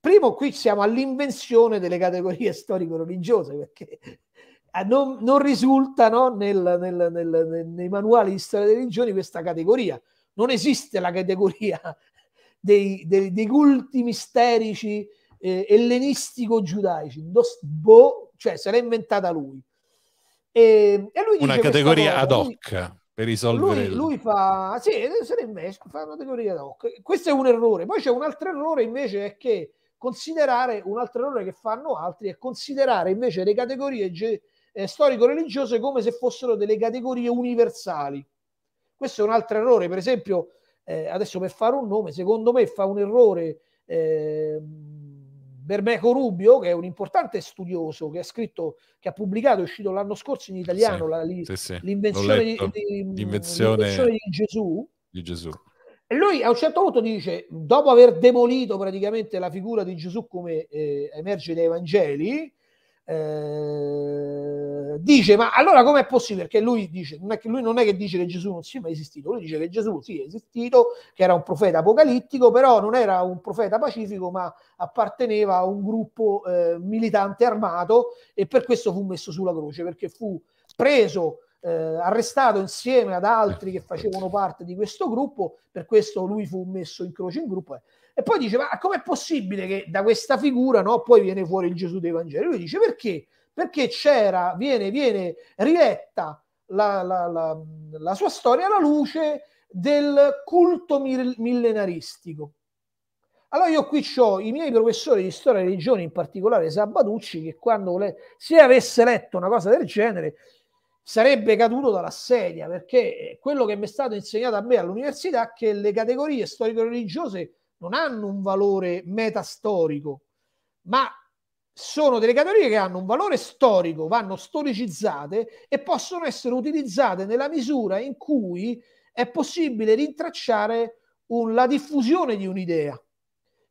Primo, qui siamo all'invenzione delle categorie storico-religiose, perché eh, non, non risulta no, nel, nel, nel, nei manuali di storia delle religioni questa categoria. Non esiste la categoria dei, dei, dei culti misterici eh, ellenistico-giudaici. Boh, cioè, se l'ha inventata lui. E, e lui Una categoria ad hoc. Lui, per risolvere. Lui, lui fa, sì, se ne investe, fa una categoria ad hoc. Questo è un errore. Poi c'è un altro errore invece è che considerare un altro errore che fanno altri è considerare invece le categorie ge- eh, storico-religiose come se fossero delle categorie universali. Questo è un altro errore, per esempio, eh, adesso per fare un nome, secondo me fa un errore eh, Bermeco Rubio, che è un importante studioso, che ha scritto, che ha pubblicato, è uscito l'anno scorso in italiano, sì, la, li, sì, sì. L'invenzione, di, di, l'invenzione, l'invenzione di Gesù. Di Gesù lui a un certo punto dice, dopo aver demolito praticamente la figura di Gesù come eh, emerge dai Vangeli, eh, dice, ma allora com'è possibile? Perché lui dice, non è che, lui non è che dice che Gesù non sia mai esistito, lui dice che Gesù sì è esistito, che era un profeta apocalittico, però non era un profeta pacifico, ma apparteneva a un gruppo eh, militante armato e per questo fu messo sulla croce, perché fu preso eh, arrestato insieme ad altri eh, che eh, facevano parte di questo gruppo, per questo lui fu messo in croce in gruppo. Eh. E poi dice, ma com'è possibile che da questa figura no, poi viene fuori il Gesù dei Vangeli? Lui dice, perché? Perché c'era, viene, viene riletta la, la, la, la sua storia alla luce del culto mil- millenaristico. Allora io qui ho i miei professori di storia e religione, in particolare Sabatucci, che quando le, se avesse letto una cosa del genere sarebbe caduto dalla sedia perché quello che mi è stato insegnato a me all'università è che le categorie storico-religiose non hanno un valore metastorico, ma sono delle categorie che hanno un valore storico, vanno storicizzate e possono essere utilizzate nella misura in cui è possibile rintracciare un, la diffusione di un'idea.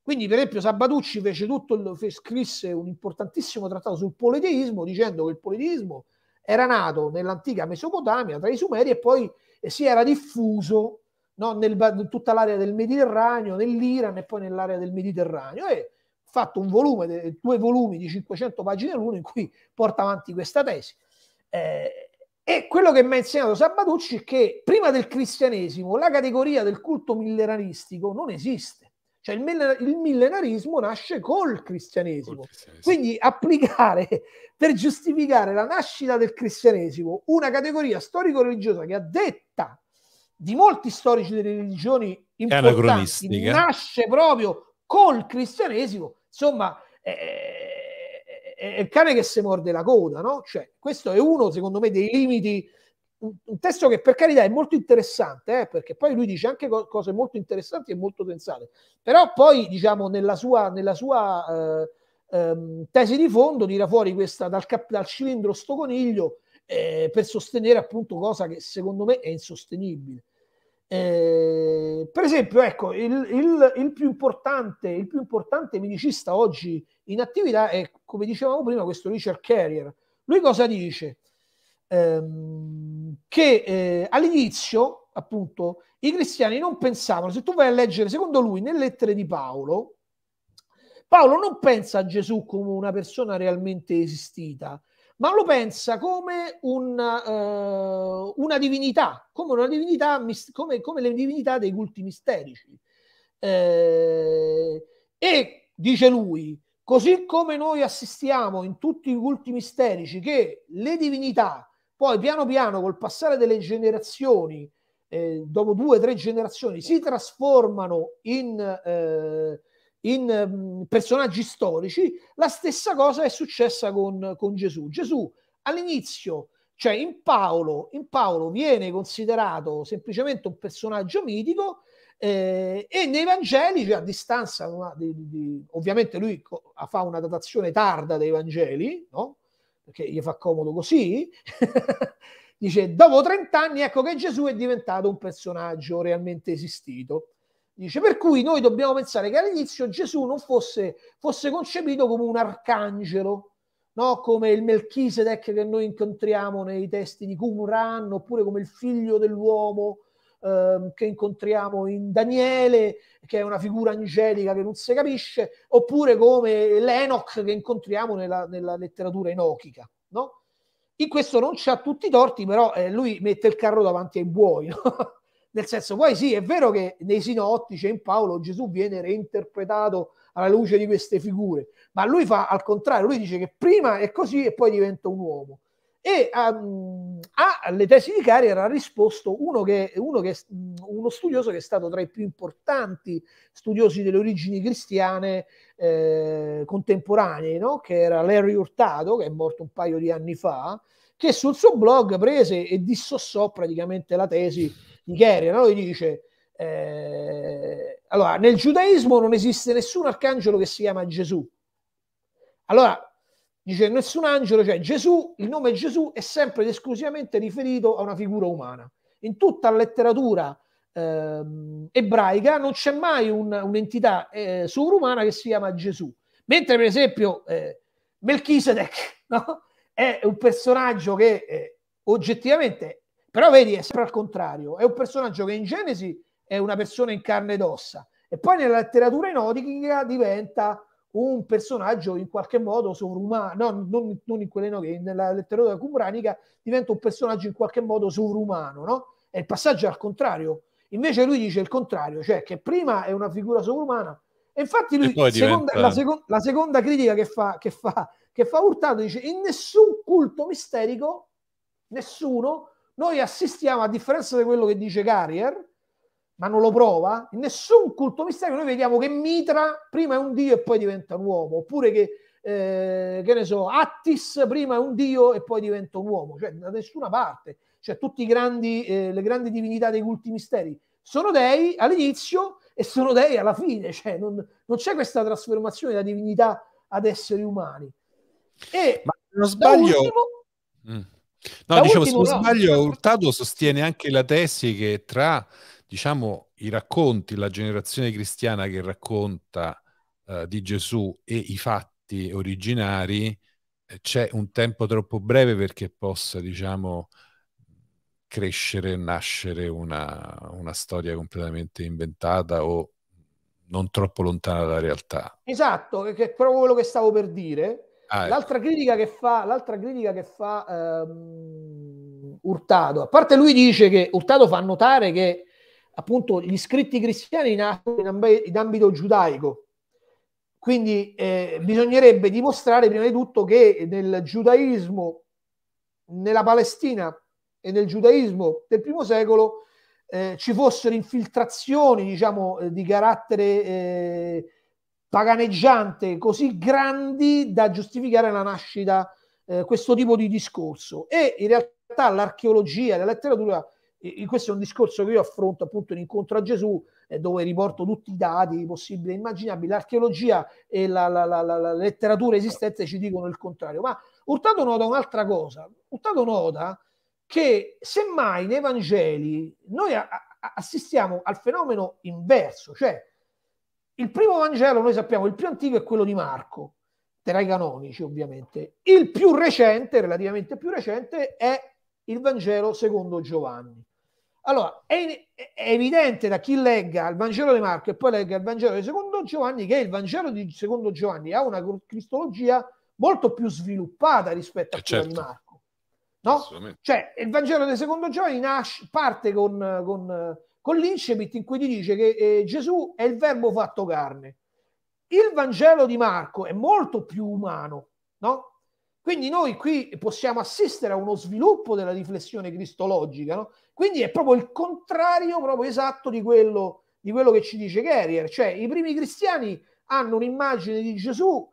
Quindi, per esempio, Sabatucci fece tutto, scrisse un importantissimo trattato sul politeismo dicendo che il politeismo era nato nell'antica Mesopotamia, tra i Sumeri, e poi si era diffuso no, nel, in tutta l'area del Mediterraneo, nell'Iran e poi nell'area del Mediterraneo. E ha fatto un volume, due volumi di 500 pagine l'uno in cui porta avanti questa tesi. Eh, e quello che mi ha insegnato Sabatucci è che prima del cristianesimo la categoria del culto millenaristico non esiste. Cioè il, mille, il millenarismo nasce col cristianesimo. col cristianesimo. Quindi applicare per giustificare la nascita del cristianesimo una categoria storico-religiosa che ha detta di molti storici delle religioni importanti nasce proprio col cristianesimo, insomma, è, è, il cane che si morde la coda, no? Cioè, questo è uno, secondo me, dei limiti un, un, testo che per carità è molto interessante, eh, perché poi lui dice anche co- cose molto interessanti e molto pensate, però poi diciamo nella sua, nella sua eh, ehm, tesi di fondo tira fuori questa dal, cap- dal cilindro sto coniglio eh, per sostenere appunto cosa che secondo me è insostenibile. Eh, per esempio, ecco, il, il, il, più importante, il più importante medicista oggi in attività è, come dicevamo prima, questo Richard Carrier. Lui cosa dice? Ehm, che eh, all'inizio, appunto, i cristiani non pensavano, se tu vai a leggere, secondo lui, nelle lettere di Paolo, Paolo non pensa a Gesù come una persona realmente esistita, ma lo pensa come un, eh, una divinità, come, una divinità come, come, le divinità dei culti misterici. Eh, e dice lui, così come noi assistiamo in tutti i culti misterici che le divinità poi piano piano col passare delle generazioni, eh, dopo due o tre generazioni, si trasformano in, eh, in, mm, personaggi storici. La stessa cosa è successa con, con Gesù. Gesù all'inizio cioè in Paolo, in Paolo, viene considerato semplicemente un personaggio mitico eh, e nei Vangeli, cioè, a distanza, una, di, di, ovviamente lui co- fa una datazione tarda dei Vangeli, no? perché gli fa comodo così, dice dopo 30 anni ecco che Gesù è diventato un personaggio realmente esistito. Dice, per cui noi dobbiamo pensare che all'inizio Gesù non fosse, fosse concepito come un arcangelo, no? come il Melchisedec che noi incontriamo nei testi di Qumran, oppure come il figlio dell'uomo, Ehm, che incontriamo in Daniele, che è una figura angelica che non si capisce, oppure come l'Enoch che incontriamo nella, nella letteratura enochica. No? In questo non c'ha tutti i torti, però eh, lui mette il carro davanti ai buoi. No? Nel senso, poi sì, è vero che nei sinottici e cioè in Paolo Gesù viene reinterpretato alla luce di queste figure, ma lui fa al contrario, lui dice che prima è così e poi diventa un uomo. E um, alle tesi di Carier ha risposto uno, che, uno, che, uno studioso che è stato tra i più importanti studiosi delle origini cristiane eh, contemporanee, no? che era Larry Hurtado, che è morto un paio di anni fa, che sul suo blog prese e dissossò praticamente la tesi di Carier. No? E dice, eh, allora, nel giudaismo non esiste nessun arcangelo che si chiama Gesù. Allora, dice nessun angelo, cioè Gesù, il nome Gesù è sempre ed esclusivamente riferito a una figura umana. In tutta la letteratura ehm, ebraica non c'è mai un, un'entità eh, sovrumana che si chiama Gesù. Mentre per esempio eh, Melchisedec no? è un personaggio che eh, oggettivamente, però vedi, è sempre al contrario, è un personaggio che in Genesi è una persona in carne ed ossa e poi nella letteratura enotica diventa un personaggio in qualche modo sovrumano, no, non, non in quell'eno che nella letteratura cumbranica diventa un personaggio in qualche modo sovrumano, no? È il passaggio al contrario. Invece lui dice il contrario, cioè che prima è una figura sovrumana e infatti lui, e seconda, la, seco- la, seconda critica che fa, che, fa, che fa Urtato dice in nessun culto misterico, nessuno, noi assistiamo, a differenza di quello che dice Carrier, ma non lo prova, in nessun culto mistico noi vediamo che Mitra prima è un dio e poi diventa un uomo, oppure che, eh, che ne so, Attis prima è un dio e poi diventa un uomo, cioè da nessuna parte, cioè tutte eh, le grandi divinità dei culti misteri sono dei all'inizio e sono dei alla fine, cioè non, non c'è questa trasformazione da divinità ad esseri umani. E ma non sbaglio... Ultimo, mm. No, dicevo, se non no. sbaglio, Hurtado sostiene anche la tesi che tra diciamo, i racconti, la generazione cristiana che racconta eh, di Gesù e i fatti originari, eh, c'è un tempo troppo breve perché possa, diciamo, crescere, nascere una, una storia completamente inventata o non troppo lontana dalla realtà. Esatto, che è proprio quello che stavo per dire. Ah, ecco. l'altra, critica che fa, l'altra critica che fa ehm, Urtato, a parte lui dice che Urtato fa notare che appunto gli scritti cristiani nascono in, amb- in ambito giudaico. Quindi eh, bisognerebbe dimostrare prima di tutto che nel giudaismo, nella Palestina e nel giudaismo del primo secolo eh, ci fossero infiltrazioni diciamo, eh, di carattere eh, paganeggiante così grandi da giustificare la nascita, eh, questo tipo di discorso. E in realtà l'archeologia, la letteratura e questo è un discorso che io affronto appunto in incontro a Gesù, eh, dove riporto tutti i dati possibili e immaginabili. L'archeologia e la, la, la, la, letteratura esistente ci dicono il contrario. Ma Urtato nota un'altra cosa. Urtato nota che semmai nei Vangeli noi a, a, assistiamo al fenomeno inverso, cioè il primo Vangelo, noi sappiamo, il più antico è quello di Marco, tra i canonici ovviamente, il più recente, relativamente più recente, è il Vangelo secondo Giovanni. Allora, è, è, evidente da chi legga il Vangelo di Marco e poi legga il Vangelo di secondo Giovanni che il Vangelo di secondo Giovanni ha una cristologia molto più sviluppata rispetto a eh, quella certo. di Marco. No? Cioè, il Vangelo di secondo Giovanni nasce, parte con, con, con l'incipit in cui ti dice che eh, Gesù è il verbo fatto carne. Il Vangelo di Marco è molto più umano, no? Quindi noi qui possiamo assistere a uno sviluppo della riflessione cristologica, no? quindi è proprio il contrario proprio esatto di quello, di quello che ci dice Carrier, cioè i primi cristiani hanno un'immagine di Gesù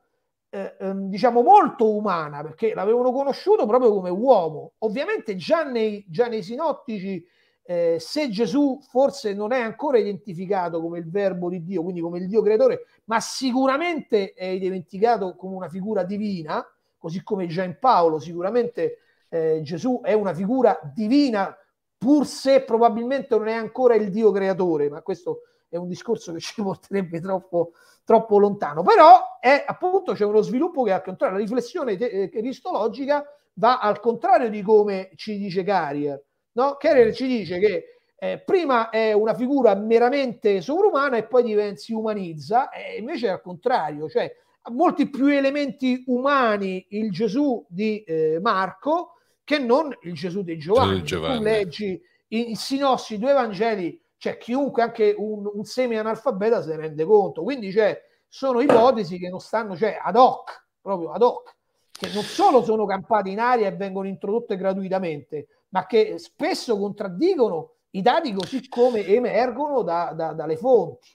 eh, ehm, diciamo molto umana perché l'avevano conosciuto proprio come uomo. Ovviamente già nei, già nei sinottici eh, se Gesù forse non è ancora identificato come il verbo di Dio, quindi come il Dio creatore, ma sicuramente è identificato come una figura divina, così come Gian Paolo, sicuramente eh, Gesù è una figura divina, pur se probabilmente non è ancora il Dio creatore, ma questo è un discorso che ci porterebbe troppo, troppo lontano. Però è, appunto c'è uno sviluppo che al contrario, la riflessione te- eh, cristologica va al contrario di come ci dice Carrier. No? Carrier ci dice che eh, prima è una figura meramente sovrumana e poi diventi, si umanizza, e eh, invece è al contrario, cioè molti più elementi umani il Gesù di eh, Marco che non il Gesù di Giovanni. Giovanni. Tu leggi in, in sinossi i due Vangeli, cioè chiunque, anche un, un semi-analfabeta, se ne rende conto. Quindi cioè, sono ipotesi che non stanno cioè, ad hoc, proprio ad hoc, che non solo sono campate in aria e vengono introdotte gratuitamente, ma che spesso contraddicono i dati così come emergono da, da, dalle fonti.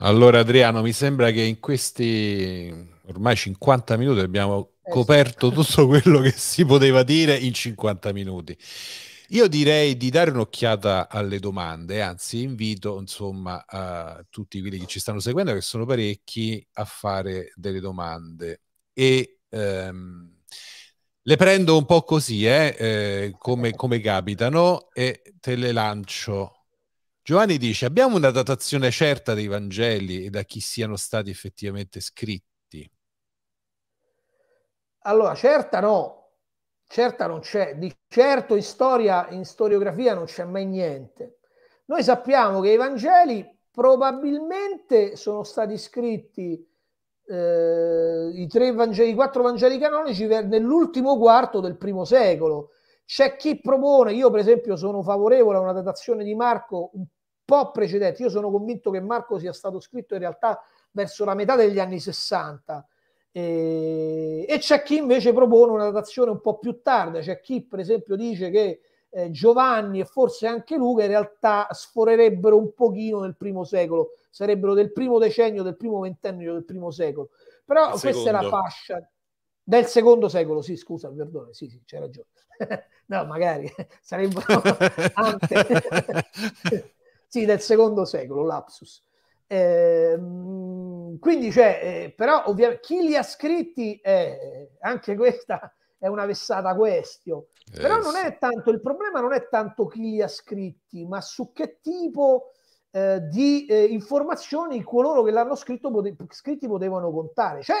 Allora Adriano, mi sembra che in questi ormai 50 minuti abbiamo eh coperto tutto quello che si poteva dire in 50 minuti. Io direi di dare un'occhiata alle domande, anzi invito insomma a tutti quelli che ci stanno seguendo, che sono parecchi, a fare delle domande. E ehm, le prendo un po' così, eh, eh, come, come capitano, e te le lancio Giovanni dice, abbiamo una datazione certa dei Vangeli e da chi siano stati effettivamente scritti? Allora, certa no, certa non c'è, di certo in storia, in storiografia non c'è mai niente. Noi sappiamo che i Vangeli probabilmente sono stati scritti eh, i, tre Vangeli, i quattro Vangeli canonici nell'ultimo quarto del primo secolo, c'è chi propone, io per esempio sono favorevole a una datazione di Marco un po' precedenti. Io sono convinto che Marco sia stato scritto in realtà verso la metà degli anni 60 e, e c'è chi invece propone una datazione un po' più tarda, c'è chi per esempio dice che eh, Giovanni e forse anche Luca in realtà sforerebbero un pochino nel primo secolo, sarebbero del primo decennio, del primo ventennio, del primo secolo. Però il questa secondo. è la fascia del secondo secolo, sì, scusa, perdone, sì, sì, c'è ragione. no, magari sarebbero ante. Sì, del secondo secolo, lapsus. Eh, quindi c'è, eh, però ovviamente chi li ha scritti è, anche questa è una vessata question. Eh, però non è tanto, il problema non è tanto chi li ha scritti, ma su che tipo eh, di eh, informazioni coloro che l'hanno scritto pote- scritti potevano contare. C'è,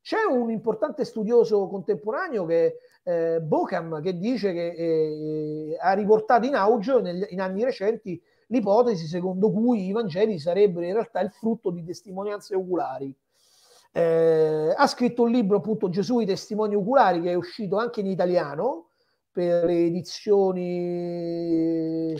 c'è un importante studioso contemporaneo che eh, Bocam che dice che eh, eh, ha riportato in auge negli, in anni recenti l'ipotesi secondo cui i Vangeli sarebbero in realtà il frutto di testimonianze oculari. Eh, ha scritto un libro appunto Gesù i testimoni oculari che è uscito anche in italiano per le edizioni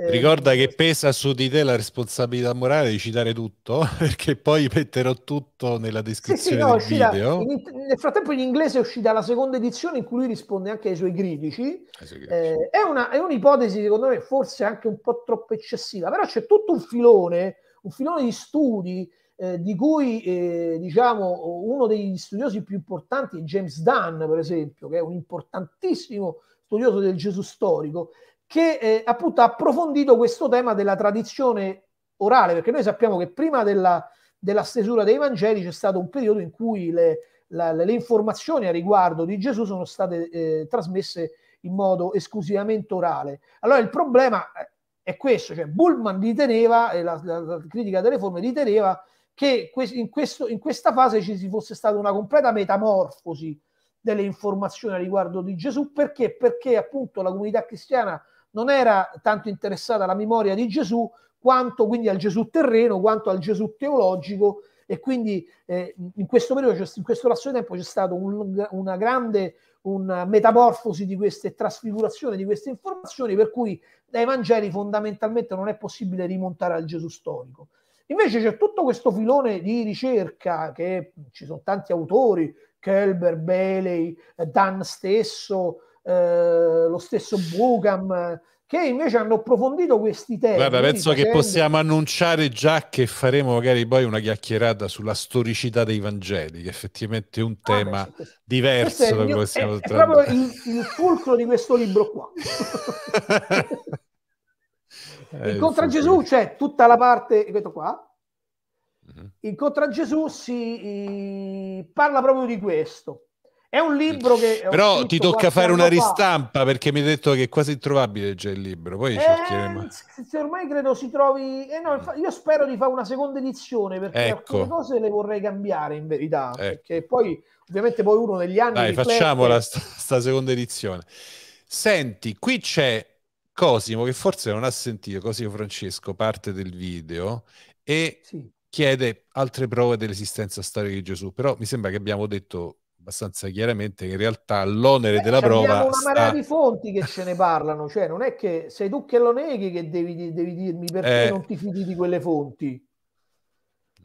eh, Ricorda che pesa su di te la responsabilità morale di citare tutto, perché poi metterò tutto nella descrizione sì, sì, no, del uscita, video. In, nel frattempo in inglese è uscita la seconda edizione in cui lui risponde anche ai suoi critici. Eh, è, una, è, un'ipotesi, secondo me, forse anche un po' troppo eccessiva, però c'è tutto un filone, un filone di studi eh, di cui eh, diciamo uno degli studiosi più importanti è James Dunn, per esempio, che è un importantissimo studioso del Gesù storico, che eh, appunto ha approfondito questo tema della tradizione orale, perché noi sappiamo che prima della, della stesura dei Vangeli c'è stato un periodo in cui le, la, le informazioni a riguardo di Gesù sono state eh, trasmesse in modo esclusivamente orale. Allora il problema eh, è questo, cioè Bullman riteneva, e la, la, la critica delle forme riteneva, che in, questo, in, questa fase ci si fosse stata una completa metamorfosi delle informazioni a riguardo di Gesù, perché? Perché appunto la comunità cristiana non era tanto interessata alla memoria di Gesù quanto quindi al Gesù terreno, quanto al Gesù teologico e quindi eh, in questo periodo, in questo lasso di tempo c'è stata un, una grande una metamorfosi di queste trasfigurazioni, di queste informazioni, per cui dai Vangeli fondamentalmente non è possibile rimontare al Gesù storico. Invece c'è tutto questo filone di ricerca che ci sono tanti autori, Kelber, Bailey, eh, Dan stesso, eh, lo stesso Bugam che invece hanno approfondito questi temi. Guarda, penso facendo... che possiamo annunciare già che faremo magari poi una chiacchierata sulla storicità dei Vangeli, che effettivamente è un ah, tema ah, questo, diverso questo è, mio, è, è proprio il, il, fulcro di questo libro qua. Eh, Incontra Gesù, cioè tutta la parte, questo qua, mhm. Incontra Gesù si eh, parla proprio di questo, è un libro che... Però ti tocca fare una ristampa fa. perché mi hai detto che è quasi introvabile già il libro. Poi eh, cercheremo. Ormai credo si trovi... Eh no, mm. io spero di fare una seconda edizione perché ecco. alcune cose le vorrei cambiare in verità. Ecco. Perché poi ovviamente poi uno negli anni... Dai, riflette... facciamola sta, sta seconda edizione. Senti, qui c'è Cosimo che forse non ha sentito, Cosimo Francesco, parte del video e... Sì. Chiede altre prove dell'esistenza storica di Gesù, però mi sembra che abbiamo detto abbastanza chiaramente che in realtà l'onere eh, della prova... Abbiamo una marea di fonti che ce ne parlano, cioè non è che sei tu che lo neghi che devi, devi dirmi perché eh... non ti fidi di quelle fonti.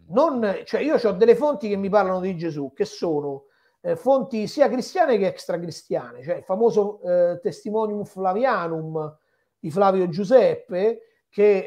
Non, cioè io ho delle fonti che mi parlano di Gesù, che sono eh, fonti sia cristiane che extracristiane, cioè il famoso eh, Testimonium Flavianum di Flavio Giuseppe, che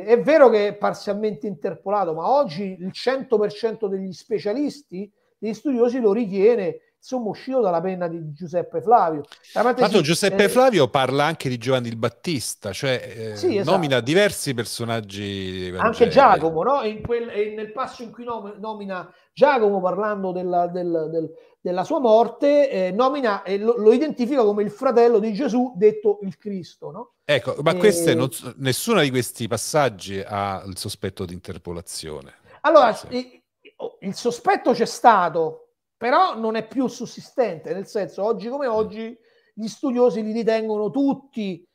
eh, è vero che è parzialmente interpolato, ma oggi il 100% degli specialisti degli studiosi lo ritiene insomma uscito dalla penna di Giuseppe Flavio. Tanto sì, Giuseppe eh, Flavio parla anche di Giovanni il Battista, cioè eh, sì, esatto. nomina diversi personaggi. Anche Giacomo, no? in quel, eh, nel passo in cui nomina Giacomo parlando della, del, del, della sua morte, eh, nomina, lo, lo, identifica come il fratello di Gesù, detto il Cristo. No? Ecco, ma eh, queste, non, nessuno di questi passaggi ha il sospetto di interpolazione. Allora, sì. Oh, il sospetto c'è stato, però non è più sussistente, nel senso oggi come mm. oggi gli studiosi li ritengono tutti,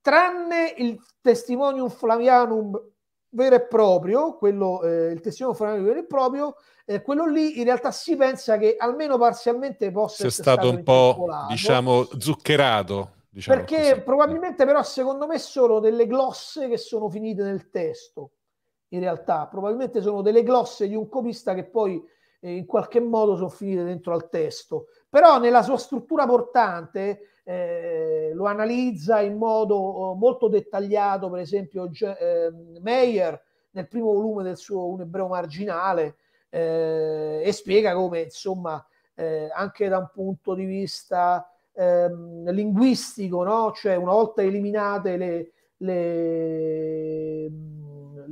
tranne il testimonium Flavianum vero e proprio, quello, eh, il testimonium forense vero e proprio, eh, quello lì in realtà si pensa che almeno parzialmente possa essere stato, stato un po' diciamo zuccherato. Diciamo perché così. probabilmente però secondo me sono delle glosse che sono finite nel testo in realtà, probabilmente sono delle glosse di un copista che poi eh, in qualche modo sono finite dentro al testo, però nella sua struttura portante eh, lo analizza in modo oh, molto dettagliato, per esempio eh, Meyer nel primo volume del suo Un ebreo marginale eh, e spiega come insomma eh, anche da un punto di vista ehm, linguistico, no? cioè una volta eliminate le, le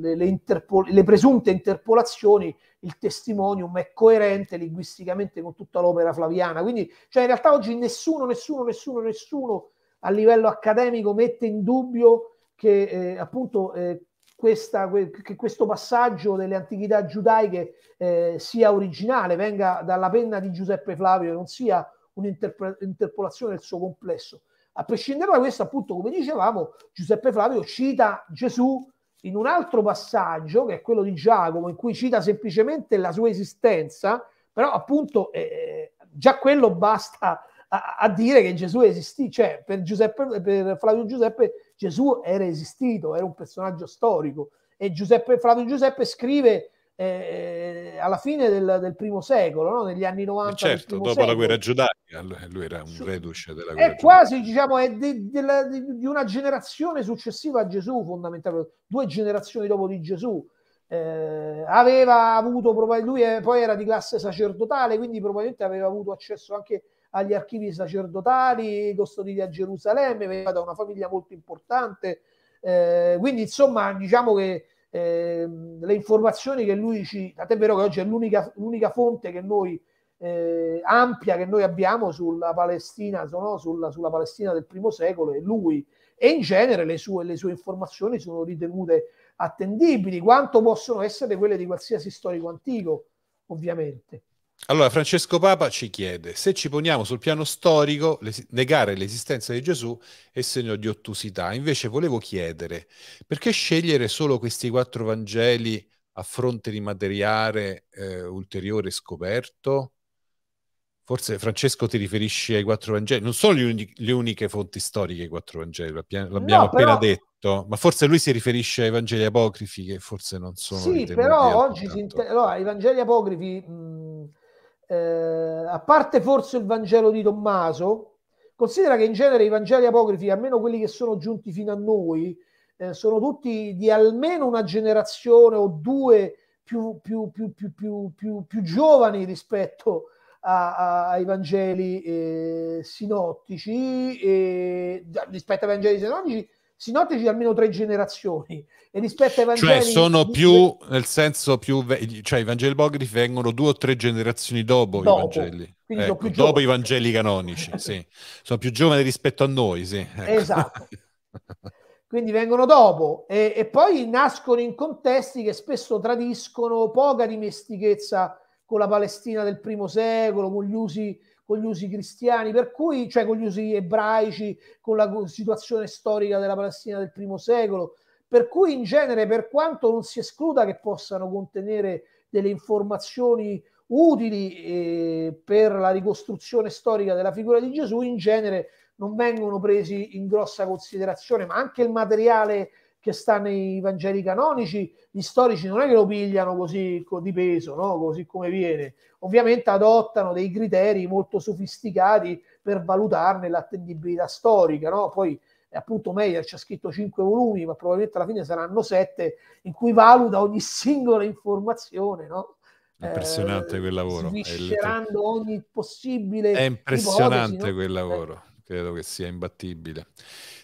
le, le, interpol- le presunte interpolazioni, il testimonium è coerente linguisticamente con tutta l'opera flaviana. Quindi, cioè, in realtà oggi nessuno, nessuno, nessuno, nessuno a livello accademico mette in dubbio che eh, appunto eh, questa, che questo passaggio delle antichità giudaiche eh, sia originale, venga dalla penna di Giuseppe Flavio e non sia un'interpolazione del suo complesso. A prescindere da questo, appunto, come dicevamo, Giuseppe Flavio cita Gesù in un altro passaggio, che è quello di Giacomo, in cui cita semplicemente la sua esistenza, però appunto eh, eh già quello basta a, a, dire che Gesù esistì, cioè per, Giuseppe, per Flavio Giuseppe Gesù era esistito, era un personaggio storico e Giuseppe, Flavio Giuseppe scrive eh, eh, alla fine del, del primo secolo, no? negli anni 90. Certo, dopo secolo. la guerra giudaica, lui era un reduce della guerra. È quasi, diciamo, è di, della, di, una generazione successiva a Gesù, fondamentalmente, due generazioni dopo di Gesù. Eh, aveva avuto, lui poi era di classe sacerdotale, quindi probabilmente aveva avuto accesso anche agli archivi sacerdotali custoditi a Gerusalemme, veniva da una famiglia molto importante. Eh, quindi, insomma, diciamo che eh, le informazioni che lui ci... è vero che oggi è l'unica, l'unica fonte che noi, eh, ampia che noi abbiamo sulla Palestina, no? sulla, sulla, Palestina del primo secolo è lui. E in genere le sue, le sue informazioni sono ritenute attendibili, quanto possono essere quelle di qualsiasi storico antico, ovviamente. Allora, Francesco Papa ci chiede se ci poniamo sul piano storico, negare l'esistenza di Gesù è segno di ottusità. Invece volevo chiedere perché scegliere solo questi quattro Vangeli a fronte di materiale eh, ulteriore scoperto? Forse Francesco ti riferisci ai quattro Vangeli, non sono uni- le uniche fonti storiche i quattro Vangeli, l'abbiamo no, appena però... detto, ma forse lui si riferisce ai Vangeli apocrifi che forse non sono... Sì, però oggi si inter- allora, i Vangeli apocrifi... Mh eh, a parte forse il Vangelo di Tommaso, considera che in genere i Vangeli apocrifi, almeno quelli che sono giunti fino a noi, eh, sono tutti di almeno una generazione o due più, più, più, più giovani rispetto a, a, ai Vangeli eh, sinottici, rispetto ai Vangeli sinottici sinottici almeno tre generazioni e rispetto ai Vangeli cioè sono più nel senso più cioè i Vangeli apocrifi vengono due o tre generazioni dopo, ecco, dopo. i Vangeli ecco, dopo i Vangeli canonici sì. sono più giovani rispetto a noi sì. Ecco. esatto quindi vengono dopo e, e, poi nascono in contesti che spesso tradiscono poca dimestichezza con la Palestina del primo secolo con gli usi con gli usi cristiani, per cui, cioè con gli usi ebraici, con la situazione storica della Palestina del primo secolo, per cui in genere, per quanto non si escluda che possano contenere delle informazioni utili eh, per la ricostruzione storica della figura di Gesù, in genere non vengono presi in grossa considerazione, ma anche il materiale che sta nei Vangeli canonici, gli storici non è che lo pigliano così di peso, no? così come viene. Ovviamente adottano dei criteri molto sofisticati per valutarne l'attendibilità storica. No? Poi eh, appunto Meyer ci ha scritto cinque volumi, ma probabilmente alla fine saranno sette, in cui valuta ogni singola informazione. No? Impressionante eh, quel lavoro. Sviscerando ogni possibile... È impressionante ipotesi, quel eh. lavoro, credo che sia imbattibile.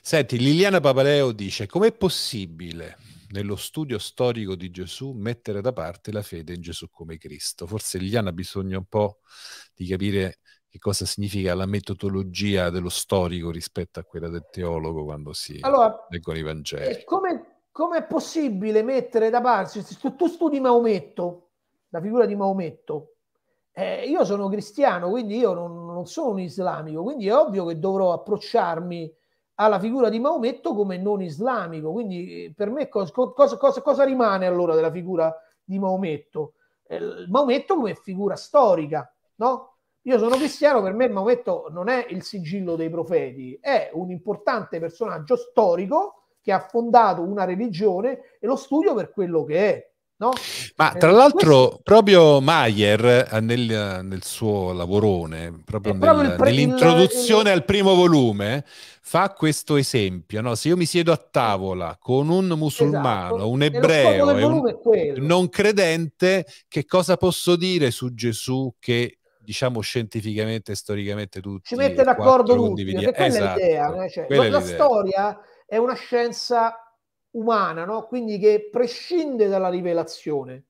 Senti, Liliana Papaleo dice, com'è possibile nello studio storico di Gesù mettere da parte la fede in Gesù come Cristo? Forse Liliana ha bisogno un po' di capire che cosa significa la metodologia dello storico rispetto a quella del teologo quando si allora, leggono i Vangeli. Eh, come, come è possibile mettere da parte, se tu studi Maometto, la figura di Maometto, eh, io sono cristiano, quindi io non, non sono un islamico, quindi è ovvio che dovrò approcciarmi alla figura di Maometto come non islamico. Quindi eh, per me cosa, cosa, cosa, rimane allora della figura di Maometto? Eh, Maometto come figura storica, no? Io sono cristiano, per me Maometto non è il sigillo dei profeti, è un importante personaggio storico che ha fondato una religione e lo studio per quello che è, no? Ma eh, tra l'altro, proprio Maier eh, nel, nel suo lavorone, proprio, eh, nel, proprio pre- nell'introduzione il... al primo volume, fa questo esempio. No? Se io mi siedo a tavola con un musulmano, esatto. un ebreo, e un non credente, che cosa posso dire su Gesù che diciamo scientificamente e storicamente tutti ci mette d'accordo tutti, esatto. è l'idea, esatto, cioè, è la storia è una scienza umana, no? quindi che prescinde dalla rivelazione.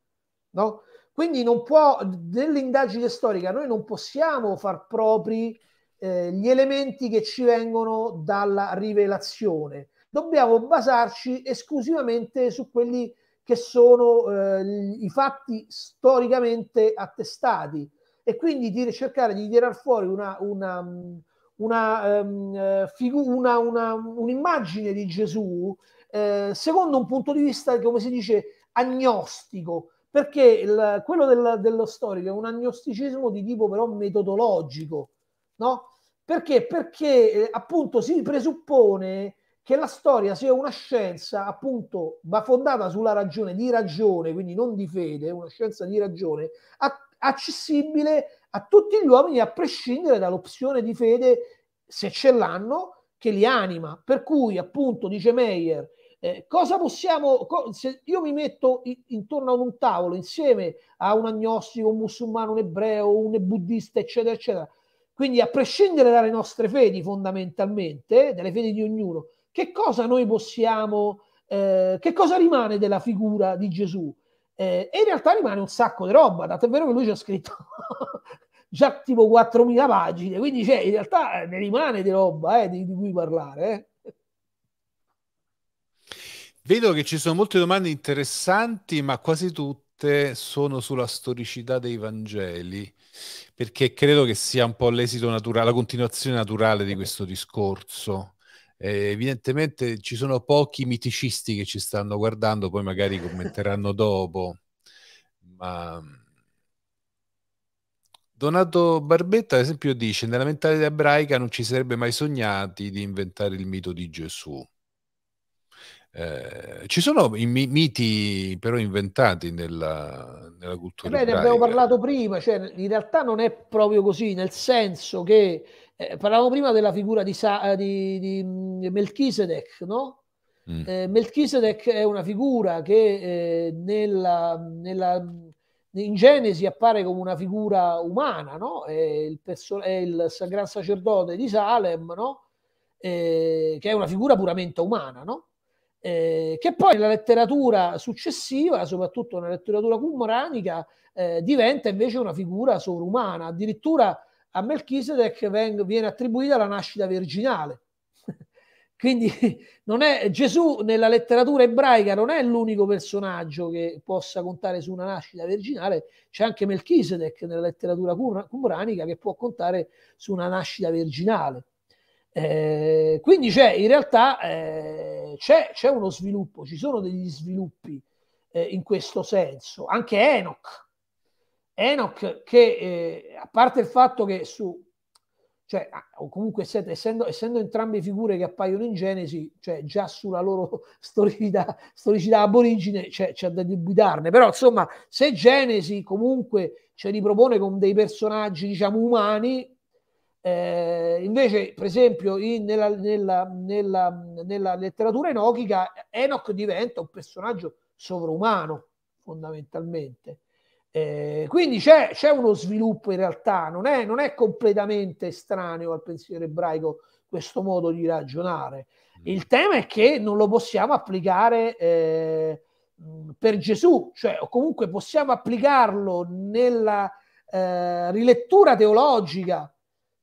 No? Quindi non può, nell'indagine storica, noi non possiamo far propri eh, gli elementi che ci vengono dalla rivelazione. Dobbiamo basarci esclusivamente su quelli che sono eh, i fatti storicamente attestati e quindi di cercare di tirar fuori una, una, una, um, figu- una un'immagine di Gesù eh, secondo un punto di vista, come si dice, agnostico, perché il, quello del, dello storico è un agnosticismo di tipo però metodologico, no? Perché? Perché eh, appunto si presuppone che la storia sia una scienza appunto ma fondata sulla ragione, di ragione, quindi non di fede, una scienza di ragione, accessibile a tutti gli uomini a prescindere dall'opzione di fede se ce l'hanno che li anima. Per cui, appunto, dice Meyer, eh, cosa possiamo, co- se io mi metto i- intorno ad un tavolo insieme a un agnostico, un musulmano, un ebreo, un buddista, eccetera, eccetera, quindi a prescindere dalle nostre fedi fondamentalmente, dalle fedi di ognuno, che cosa noi possiamo, eh, che cosa rimane della figura di Gesù? Eh, e in realtà rimane un sacco di roba, tanto è vero che lui ci ha scritto già tipo 4.000 pagine, quindi cioè, in realtà eh, ne rimane di roba eh, di, di, cui parlare. Eh. Vedo che ci sono molte domande interessanti, ma quasi tutte sono sulla storicità dei Vangeli, perché credo che sia un po' l'esito naturale, la continuazione naturale di questo discorso. Eh, evidentemente ci sono pochi miticisti che ci stanno guardando, poi magari commenteranno dopo, ma Donato Barbetta, ad esempio, dice: Nella mentalità ebraica non ci sarebbe mai sognati di inventare il mito di Gesù. Eh, ci sono i miti però inventati nella, nella cultura Beh, ebraica. Ne abbiamo parlato prima, cioè in realtà non è proprio così, nel senso che eh, parlavamo prima della figura di, Sa- eh, di, di mm, Melchisedec, no? Mm. Eh, Melchisedec è una figura che eh, nella, nella in Genesi appare come una figura umana, no? è, il perso- è il gran sacerdote di Salem, no? eh, che è una figura puramente umana, no? eh, che poi nella letteratura successiva, soprattutto nella letteratura cumranica, eh, diventa invece una figura sovrumana. Addirittura a Melchisedec viene attribuita la nascita virginale. Quindi è, Gesù nella letteratura ebraica non è l'unico personaggio che possa contare su una nascita virginale, c'è anche Melchisedec nella letteratura cumbranica che può contare su una nascita virginale. Eh, quindi c'è in realtà eh, c'è, c'è, uno sviluppo, ci sono degli sviluppi eh, in questo senso, anche Enoch. Enoch che eh, a parte il fatto che su cioè, o comunque essendo, essendo, entrambe figure che appaiono in Genesi, cioè già sulla loro storicità, storicità aborigine c'è, c'è da dubitarne, però insomma se Genesi comunque ce li propone con dei personaggi diciamo umani, eh, invece per esempio in, nella, nella, nella, nella, letteratura enochica Enoch diventa un personaggio sovrumano fondamentalmente eh, quindi c'è, c'è, uno sviluppo in realtà, non è, non è, completamente estraneo al pensiero ebraico questo modo di ragionare. Mm. Il tema è che non lo possiamo applicare eh, mm, per Gesù, cioè o comunque possiamo applicarlo nella eh, rilettura teologica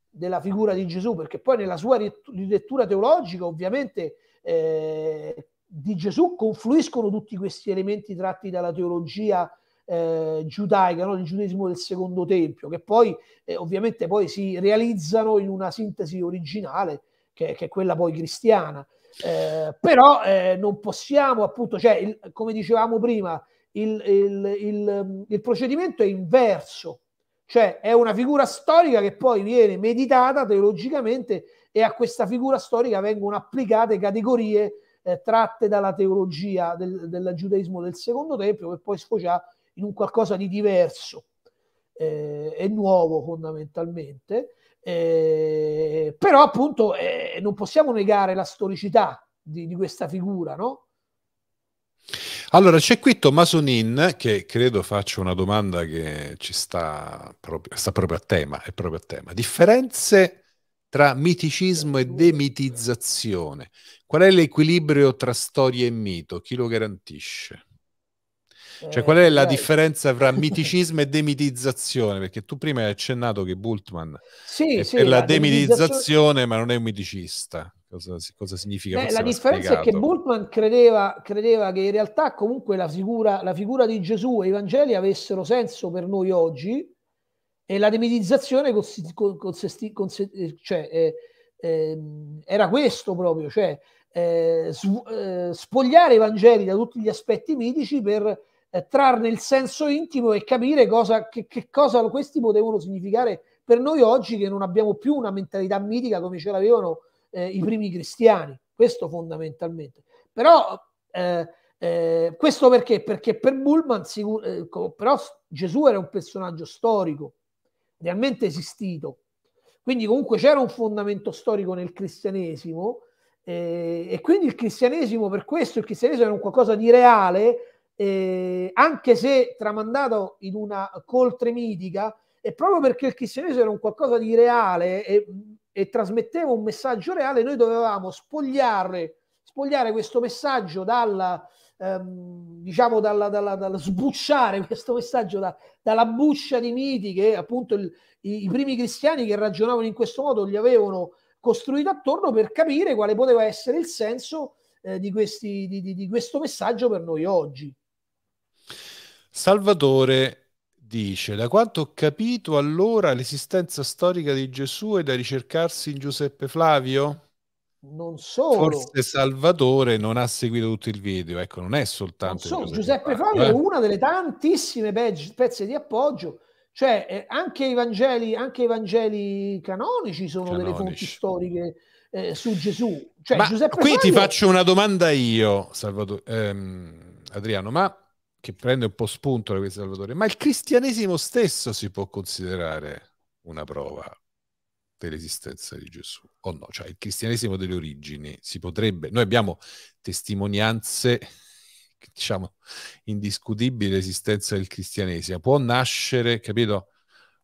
della figura di Gesù, perché poi nella sua rilettura teologica ovviamente eh, di Gesù confluiscono tutti questi elementi tratti dalla teologia eh, giudaica, no? il giudaismo del secondo tempio, che poi eh, ovviamente poi si realizzano in una sintesi originale, che, che è quella poi cristiana. Eh, però eh, non possiamo, appunto, cioè, il, come dicevamo prima, il, il, il, procedimento è inverso, cioè è una figura storica che poi viene meditata teologicamente e a questa figura storica vengono applicate categorie eh, tratte dalla teologia del, del giudaismo del secondo tempio, che poi sfocia in un qualcosa di diverso eh, e nuovo fondamentalmente, eh, però appunto eh, non possiamo negare la storicità di, di questa figura, no? Allora, c'è qui Tommaso Nin che credo faccia una domanda che ci sta proprio, sta proprio a tema, è proprio a tema. Differenze tra miticismo e demitizzazione. Qual è l'equilibrio tra storia e mito? Chi lo garantisce? Cioè, qual è la differenza tra miticismo e demitizzazione? Perché tu prima hai accennato che Bultman sì, è sì, per la, la demitizzazione, ma non è un miticista. Cosa, cosa significa? Beh, la differenza spiegato. è che Bultman credeva, credeva, che in realtà comunque la figura, la figura di Gesù e i Vangeli avessero senso per noi oggi e la demitizzazione consisti, consisti, consisti, eh, cioè, eh, eh, era questo proprio, cioè eh, sv- eh, spogliare i Vangeli da tutti gli aspetti mitici per eh, trarne il senso intimo e capire cosa, che, che cosa questi potevano significare per noi oggi che non abbiamo più una mentalità mitica come ce l'avevano eh, i primi cristiani, questo fondamentalmente. Però eh, eh, questo perché? Perché per Bullman sicur- eh, però Gesù era un personaggio storico, realmente esistito. Quindi comunque c'era un fondamento storico nel cristianesimo eh, e quindi il cristianesimo per questo, il cristianesimo era un qualcosa di reale eh, anche se tramandato in una coltre mitica, e proprio perché il cristianesimo era un qualcosa di reale e, e trasmetteva un messaggio reale, noi dovevamo spogliare, spogliare questo messaggio dalla, ehm, diciamo dalla, dalla, dalla, sbucciare questo messaggio da, dalla buccia di miti che appunto il, i, i primi cristiani che ragionavano in questo modo gli avevano costruito attorno per capire quale poteva essere il senso eh, di, questi, di, di, di questo messaggio per noi oggi. Salvatore dice, da quanto ho capito allora l'esistenza storica di Gesù è da ricercarsi in Giuseppe Flavio? Non solo. Forse Salvatore non ha seguito tutto il video, ecco, non è soltanto... Non Giuseppe, Giuseppe Flavio, Flavio eh? è una delle tantissime pe- pezze di appoggio, cioè eh, anche, i Vangeli, anche i Vangeli canonici sono canonici. delle fonti storiche eh, su Gesù. Cioè, ma Giuseppe qui Flavio... ti faccio una domanda io, Salvatore, ehm, Adriano, ma che prende un po' spunto da questo Salvatore, ma il cristianesimo stesso si può considerare una prova dell'esistenza di Gesù o no? Cioè il cristianesimo delle origini si potrebbe, noi abbiamo testimonianze diciamo indiscutibili dell'esistenza del cristianesimo, può nascere, capito?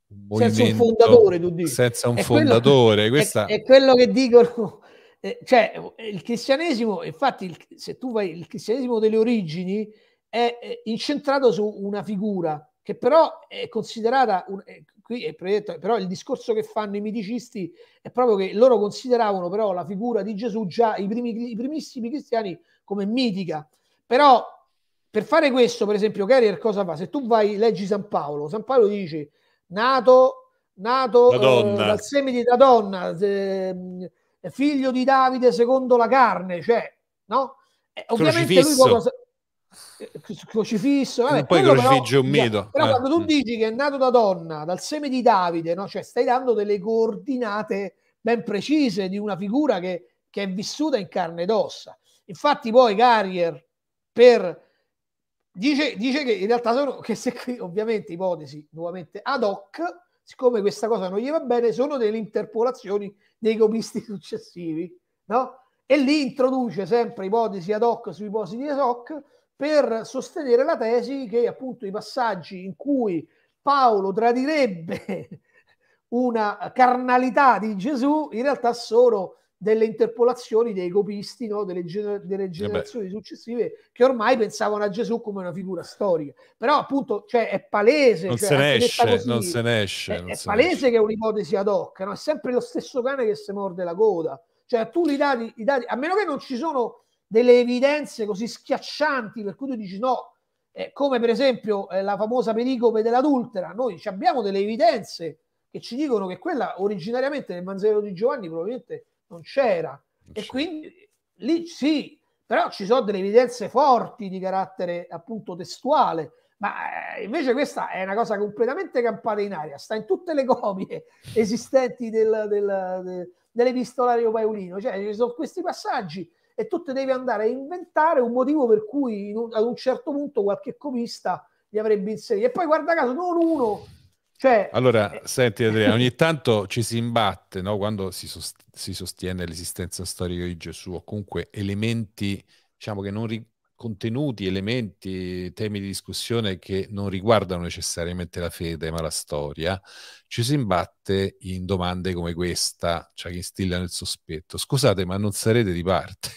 Un senza un fondatore, tu dici. Senza un è fondatore, che, questa... è, è quello che dicono eh, cioè il cristianesimo, infatti, il, se tu vai il cristianesimo delle origini è incentrato su una figura che però è considerata, un, è, eh, qui è predetto, però il discorso che fanno i miticisti è proprio che loro consideravano però la figura di Gesù già i, primi, i primissimi cristiani come mitica. Però per fare questo, per esempio, Carrier cosa fa? Se tu vai, leggi San Paolo, San Paolo dice nato, nato eh, dal seme di donna eh, figlio di Davide secondo la carne, cioè, no? Eh, ovviamente Crocifisso. lui crocifisso vabbè, poi crocifigge però, un mito però eh. quando tu mm. dici che è nato da donna dal seme di Davide no? cioè, stai dando delle coordinate ben precise di una figura che, che è vissuta in carne ed ossa infatti poi Carrier per Dice, dice, che in realtà sono, che se, ovviamente ipotesi nuovamente ad hoc, siccome questa cosa non gli va bene, sono delle interpolazioni dei copisti successivi, no? E lì introduce sempre ipotesi ad hoc su ipotesi ad hoc, per sostenere la tesi che appunto i passaggi in cui Paolo tradirebbe una carnalità di Gesù in realtà sono delle interpolazioni dei copisti, no? delle, gener- delle, eh generazioni eh successive che ormai pensavano a Gesù come una figura storica. Però appunto cioè, è palese, non, cioè, se esce, così, non se ne esce, è, è palese ne che è un'ipotesi ad hoc, no? è sempre lo stesso cane che si morde la coda. Cioè tu li dati, i dati, a meno che non ci sono delle evidenze così schiaccianti per cui tu dici no, eh, come per esempio eh, la famosa pericope dell'adultera, noi abbiamo delle evidenze che ci dicono che quella originariamente nel Manzero di Giovanni probabilmente non c'era. e quindi eh, lì sì, però ci sono delle evidenze forti di carattere appunto testuale, ma eh, invece questa è una cosa completamente campata in aria, sta in tutte le copie esistenti del, del, del, dell'epistolario Paolino, cioè ci sono questi passaggi e tu te devi andare a inventare un motivo per cui un, ad un certo punto qualche copista li avrebbe inseriti. E poi guarda caso, non uno. Cioè, allora, eh, senti Andrea, ogni tanto ci si imbatte no? quando si, sost- si, sostiene l'esistenza storica di Gesù o comunque elementi diciamo, che non, ri- contenuti, elementi, temi di discussione che non riguardano necessariamente la fede ma la storia, ci si imbatte in domande come questa, cioè che instillano il sospetto. Scusate, ma non sarete di parte?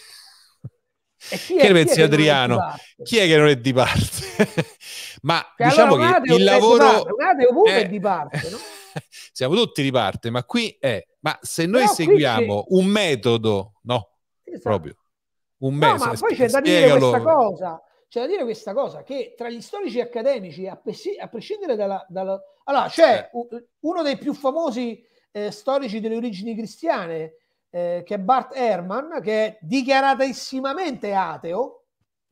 E chi, è, che pensi chi Adriano? Chi è che non è di parte? ma cioè, diciamo allora, che il lavoro... Parte, è... è di parte, no? Siamo tutti di parte, ma qui è... Ma se noi Però seguiamo un metodo, no, esatto. proprio un mezzo. No, ma eh, poi c'è da dire questa cosa, c'è da dire questa cosa, che tra gli storici accademici, a, pes- a prescindere dalla, dalla... Allora, c'è eh. uno dei più famosi eh, storici delle origini cristiane, eh, che è Bart Ehrman, che è dichiaratissimamente ateo.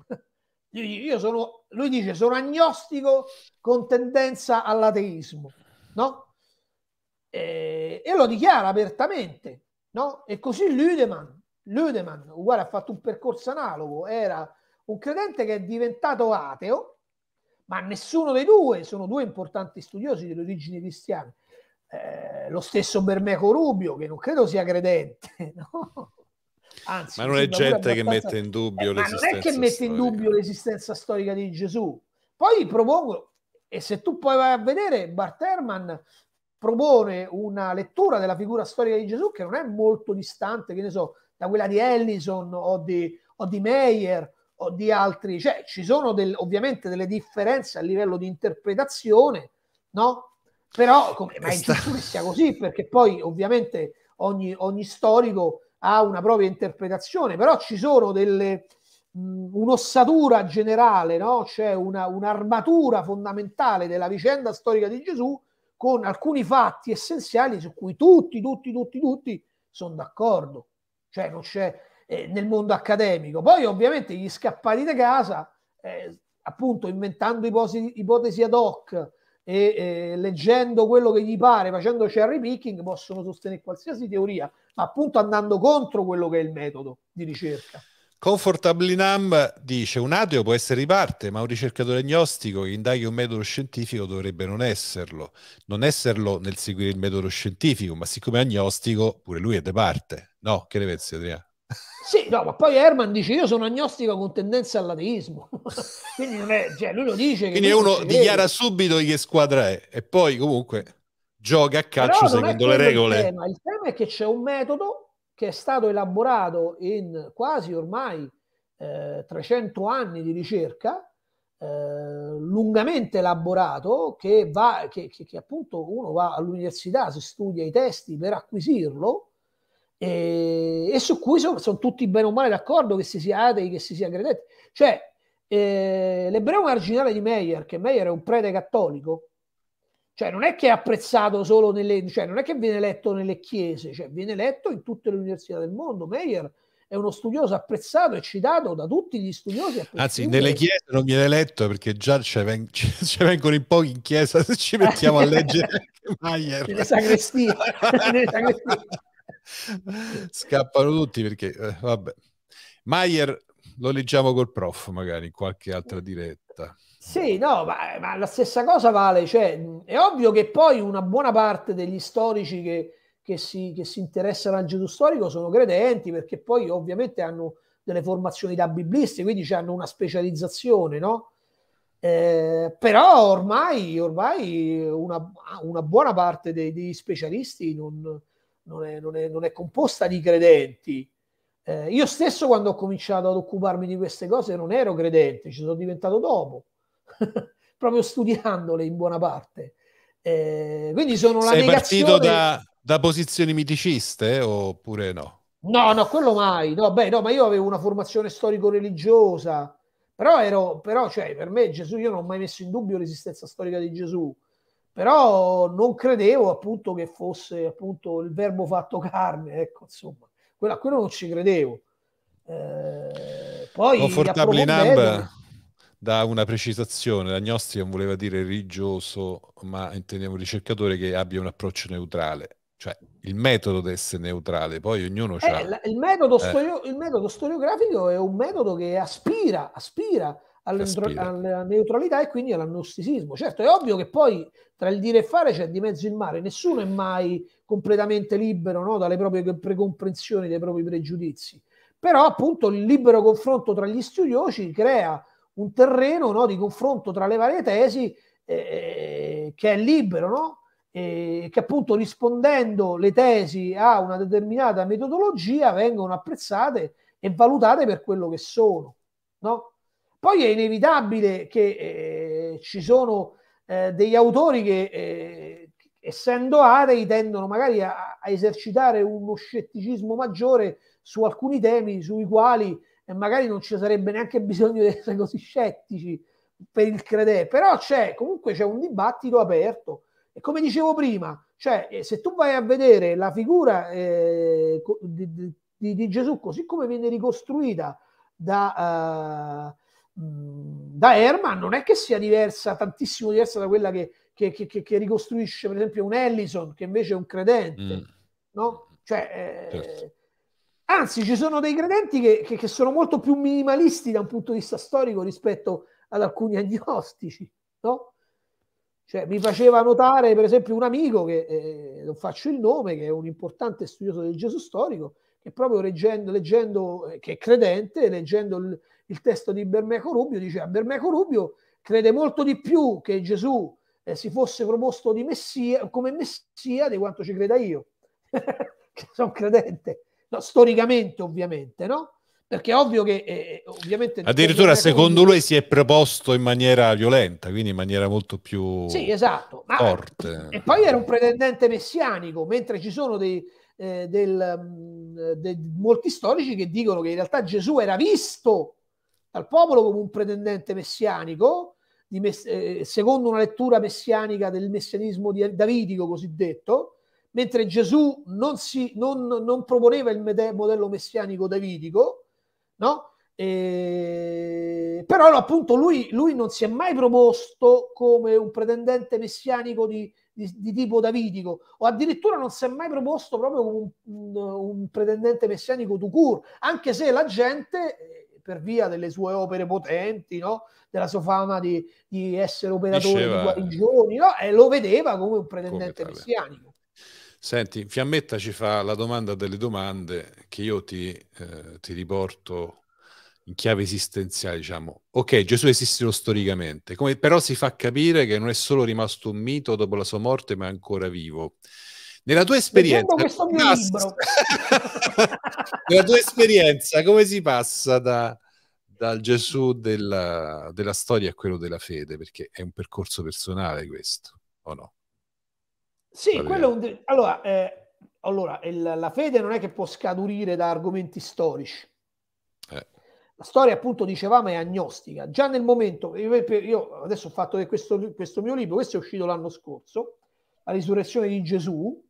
Io sono, lui dice sono agnostico con tendenza all'ateismo, no? Eh, e lo dichiara apertamente, no? E così Lüdemann, Lüdemann, uguale, ha fatto un percorso analogo, era un credente che è diventato ateo, ma nessuno dei due, sono due importanti studiosi delle origini cristiane. Eh, lo stesso Bermeco Rubio, che non credo sia credente, no? Anzi, ma non è gente abbastanza... che mette in dubbio eh, l'esistenza ma non è che mette storica. in dubbio l'esistenza storica di Gesù. Poi propongono, e se tu poi vai a vedere, Bart Barterman propone una lettura della figura storica di Gesù che non è molto distante, che ne so, da quella di Ellison o di, o di Meyer o di altri, cioè ci sono del, ovviamente delle differenze a livello di interpretazione, no? Però come, ma è giusto che sia così, perché poi ovviamente ogni, ogni storico ha una propria interpretazione, però ci sono delle, un'ossatura generale, no? c'è una, un'armatura fondamentale della vicenda storica di Gesù con alcuni fatti essenziali su cui tutti, tutti, tutti, tutti sono d'accordo cioè non c'è eh, nel mondo accademico. Poi ovviamente gli scappati da casa, eh, appunto inventando ipotesi, ipotesi ad hoc e eh, leggendo quello che gli pare, facendo cherry picking, possono sostenere qualsiasi teoria, ma appunto andando contro quello che è il metodo di ricerca. Comfortably Numb dice un ateo può essere di parte, ma un ricercatore agnostico che indaghi un metodo scientifico dovrebbe non esserlo. Non esserlo nel seguire il metodo scientifico, ma siccome è agnostico, pure lui è di parte. No, che ne pensi Adriano? Sì, no, ma poi Herman dice io sono agnostico con tendenza all'ateismo. Quindi non è, cioè, lui lo dice. Quindi uno dichiara subito di che squadra è e poi comunque gioca a calcio secondo le regole. Il tema. il tema è che c'è un metodo che è stato elaborato in quasi ormai eh, 300 anni di ricerca, eh, lungamente elaborato, che, va, che, che, che appunto uno va all'università, si studia i testi per acquisirlo, e, e, su cui sono, sono, tutti bene o male d'accordo che si sia atei, che si sia credenti. Cioè, eh, l'ebreo marginale di Meyer, che Meyer è un prete cattolico, cioè, non è che è apprezzato solo nelle, cioè, non è che viene letto nelle chiese, cioè, viene letto in tutte le università del mondo. Meyer è uno studioso apprezzato e citato da tutti gli studiosi. Anzi, nelle chiese non viene letto perché già ci veng- vengono in pochi in chiesa se ci mettiamo a leggere Meyer. Nelle sacrestie. nelle sacrestie. Scappano tutti perché, eh, vabbè. Meyer lo leggiamo col prof magari in qualche altra diretta. Sì, no, ma, ma, la stessa cosa vale, cioè, è ovvio che poi una buona parte degli storici che, che, si, che si, interessano al Gesù storico sono credenti, perché poi ovviamente hanno delle formazioni da biblisti, quindi hanno una specializzazione, no? Eh, però ormai, ormai una, una, buona parte dei, degli specialisti non, non, è, non, è, non, è, composta di credenti. Eh, io stesso quando ho cominciato ad occuparmi di queste cose non ero credente, ci sono diventato dopo proprio studiandole in buona parte. Eh, quindi sono la Sei negazione... partito da, da posizioni miticiste oppure no? No, no, quello mai. No, beh, no, ma io avevo una formazione storico-religiosa, però ero, però, cioè, per me Gesù, io non ho mai messo in dubbio l'esistenza storica di Gesù, però non credevo appunto che fosse appunto il verbo fatto carne, ecco, insomma, quello, quello non ci credevo. Eh, poi... Confortably number da una precisazione, l'agnostico non voleva dire religioso, ma intendiamo ricercatore che abbia un approccio neutrale. Cioè, il metodo deve essere neutrale, poi ognuno eh, ha... Il metodo, eh. storio, il metodo storiografico è un metodo che aspira, aspira alla neutralità e quindi all'agnosticismo. Certo, è ovvio che poi tra il dire e fare c'è di mezzo il mare, nessuno è mai completamente libero no? dalle proprie precomprensioni, dai propri pregiudizi. Però appunto il libero confronto tra gli studiosi crea un terreno no, di confronto tra le varie tesi eh, eh che è libero, no? eh, che appunto rispondendo le tesi a una determinata metodologia vengono apprezzate e valutate per quello che sono. No? Poi è inevitabile che eh, ci sono eh, degli autori che, eh, essendo atei, tendono magari a, a esercitare uno scetticismo maggiore su alcuni temi sui quali e magari non ci sarebbe neanche bisogno di essere così scettici per il credere, però c'è comunque c'è un dibattito aperto e come dicevo prima, cioè eh, se tu vai a vedere la figura eh, di, di, di, Gesù così come viene ricostruita da, uh, da Herman, non è che sia diversa, tantissimo diversa da quella che, che, che, che ricostruisce per esempio un Ellison che invece è un credente, mm. no? Cioè, eh, certo Anzi, ci sono dei credenti che, che, che, sono molto più minimalisti da un punto di vista storico rispetto ad alcuni agnostici, no? Cioè, mi faceva notare, per esempio, un amico che eh, non faccio il nome, che è un importante studioso del Gesù storico, che proprio leggendo, leggendo eh, che è credente, leggendo il, il testo di Bermeco Rubio, diceva Bermeco Rubio crede molto di più che Gesù eh, si fosse proposto messia, come messia di quanto ci creda io, che sono credente No, storicamente ovviamente, no? Perché è ovvio che eh, eh ovviamente... Addirittura secondo lui si è proposto in maniera violenta, quindi in maniera molto più... Sì, esatto. Ma, forte. E poi era un pretendente messianico, mentre ci sono dei, eh, del, mm, de, molti storici che dicono che in realtà Gesù era visto dal popolo come un pretendente messianico, mess eh, secondo una lettura messianica del messianismo di, davidico cosiddetto, mentre Gesù non, si, non, non proponeva il modello messianico davidico, no? E... però appunto lui, lui, non si è mai proposto come un pretendente messianico di, di, di, tipo davidico o addirittura non si è mai proposto proprio come un, un, un pretendente messianico tucur, anche se la gente eh, per via delle sue opere potenti, no? della sua fama di, di essere operatore Diceva... di guarigioni, no? e eh, lo vedeva come un pretendente come messianico. Senti, Fiammetta ci fa la domanda delle domande che io ti, eh, ti riporto in chiave esistenziale, diciamo. Ok, Gesù esiste storicamente, come, però si fa capire che non è solo rimasto un mito dopo la sua morte, ma è ancora vivo. Nella tua esperienza, passa... Nella tua esperienza come si passa da, dal Gesù della, della storia a quello della fede? Perché è un percorso personale questo, o no? Sì, quello è un... allora, eh, allora il, la fede non è che può scadurire da argomenti storici. Eh. La storia, appunto, dicevamo, è agnostica. Già nel momento, io, io adesso ho fatto questo, questo, mio libro, questo è uscito l'anno scorso, La risurrezione di Gesù,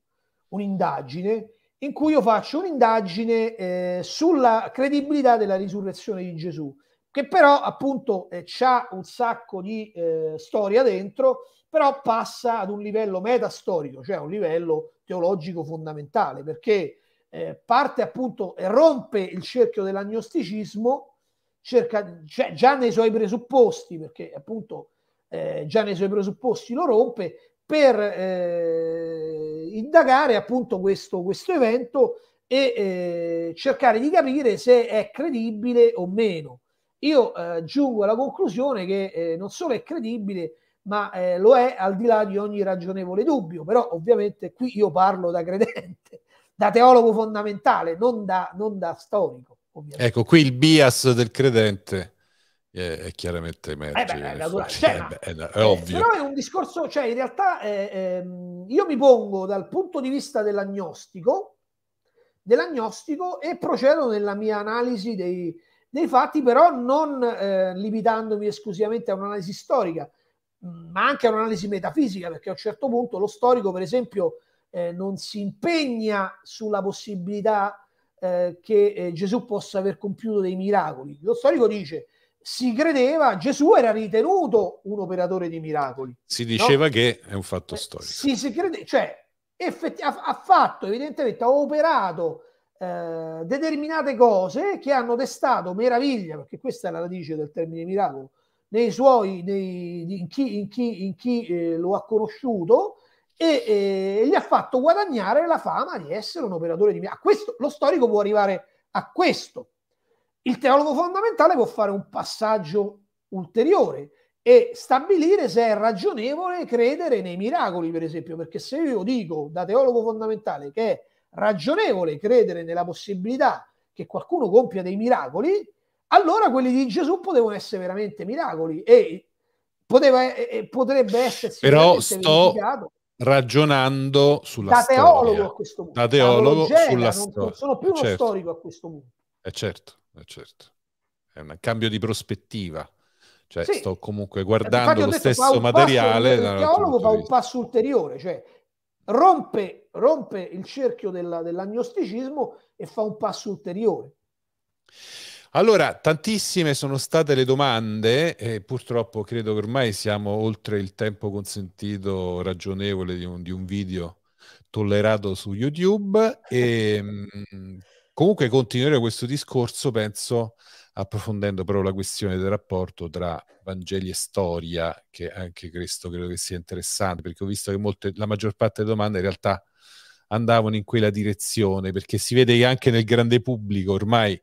un'indagine, in cui io faccio un'indagine eh, sulla credibilità della risurrezione di Gesù che però appunto eh, ha un sacco di eh, storia dentro, però passa ad un livello metastorico, cioè a un livello teologico fondamentale, perché eh, parte appunto, e rompe il cerchio dell'agnosticismo, cerca, cioè, già nei suoi presupposti, perché appunto eh, già nei suoi presupposti lo rompe, per eh, indagare appunto questo, questo evento e eh, cercare di capire se è credibile o meno io eh, giungo alla conclusione che eh, non solo è credibile, ma eh, lo è al di là di ogni ragionevole dubbio. Però ovviamente qui io parlo da credente, da teologo fondamentale, non da, non da storico. Ovviamente. Ecco, qui il bias del credente è, chiaramente emerge. Eh è, è, è, è, ovvio. Però è un discorso, cioè in realtà eh, ehm, io mi pongo dal punto di vista dell'agnostico, dell'agnostico e procedo nella mia analisi dei, dei fatti, però non eh, limitandomi esclusivamente a un'analisi storica, mm, ma anche a un'analisi metafisica, perché a un certo punto lo storico, per esempio, eh, non si impegna sulla possibilità eh, che eh, Gesù possa aver compiuto dei miracoli. Lo storico dice si credeva, Gesù era ritenuto un operatore di miracoli. Si diceva no? che è un fatto eh, storico. Si, si crede, cioè, effetti, ha, ha fatto, evidentemente, ha operato eh, determinate cose che hanno destato meraviglia, perché questa è la radice del termine miracolo, nei suoi, nei, in chi, in chi, in chi eh, lo ha conosciuto e, e gli ha fatto guadagnare la fama di essere un operatore di miracolo. lo storico può arrivare a questo. Il teologo fondamentale può fare un passaggio ulteriore e stabilire se è ragionevole credere nei miracoli, per esempio, perché se io dico da teologo fondamentale che è ragionevole credere nella possibilità che qualcuno compia dei miracoli, allora quelli di Gesù potevano essere veramente miracoli e poteva, e potrebbe essersi però sto ragionando sulla da teologo a questo punto da teologo sulla storia non sono più uno certo. storico a questo punto è eh, certo, è eh, certo è un cambio di prospettiva cioè sì. sto comunque guardando lo stesso materiale il teologo fa un passo ulteriore cioè rompe, rompe il cerchio della, dell'agnosticismo e fa un passo ulteriore. Allora, tantissime sono state le domande e purtroppo credo che ormai siamo oltre il tempo consentito ragionevole di un, di un video tollerato su YouTube e ehm, comunque continueremo questo discorso, penso, approfondendo però la questione del rapporto tra Vangeli e storia, che anche questo credo che sia interessante, perché ho visto che molte, la maggior parte delle domande in realtà andavano in quella direzione, perché si vede che anche nel grande pubblico ormai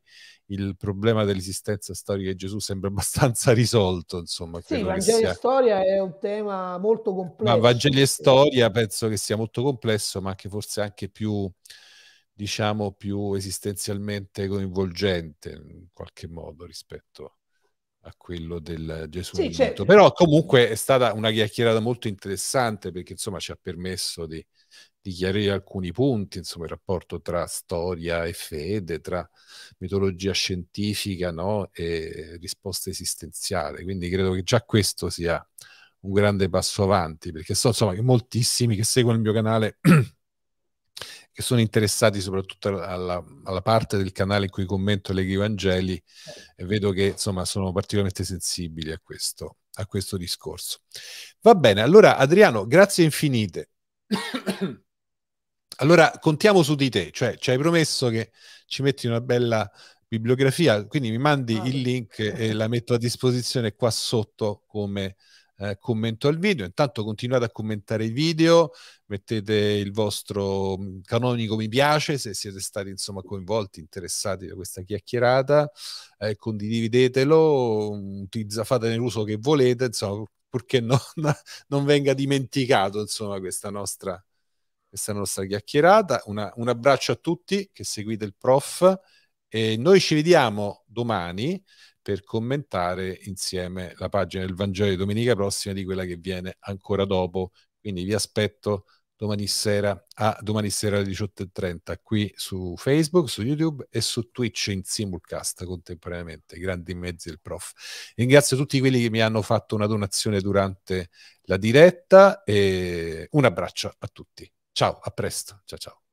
il problema dell'esistenza storica di Gesù sembra abbastanza risolto. Insomma, sì, Vangeli e storia è un tema molto complesso. Ma Vangeli e storia penso che sia molto complesso, ma che forse anche più diciamo più esistenzialmente coinvolgente in qualche modo rispetto a quello del Gesù. Sì, certo. Però comunque è stata una chiacchierata molto interessante perché insomma ci ha permesso di, di chiarire alcuni punti, insomma il rapporto tra storia e fede, tra mitologia scientifica no? e risposta esistenziale. Quindi credo che già questo sia un grande passo avanti perché so insomma che moltissimi che seguono il mio canale che sono interessati soprattutto alla, alla, parte del canale in cui commento leghi Vangeli eh. e vedo che insomma sono particolarmente sensibili a questo, a questo discorso. Va bene, allora Adriano, grazie infinite. allora contiamo su di te, cioè ci hai promesso che ci metti una bella bibliografia, quindi mi mandi ah, il link e la metto a disposizione qua sotto come eh, commento al video. Intanto continuate a commentare i video, mettete il vostro mm, canonico mi piace se siete stati insomma coinvolti, interessati da questa chiacchierata, eh, condividetelo, fatene mm, l'uso che volete, insomma, purché non, non venga dimenticato insomma questa nostra, questa nostra chiacchierata. Una, un abbraccio a tutti che seguite il prof. E noi ci vediamo domani per commentare insieme la pagina del Vangelo di domenica prossima di quella che viene ancora dopo. Quindi vi aspetto domani sera a domani sera alle 18.30 qui su Facebook, su YouTube e su Twitch in simulcast contemporaneamente, grandi mezzi del prof. Ringrazio tutti quelli che mi hanno fatto una donazione durante la diretta e un abbraccio a tutti. Ciao, a presto. Ciao ciao.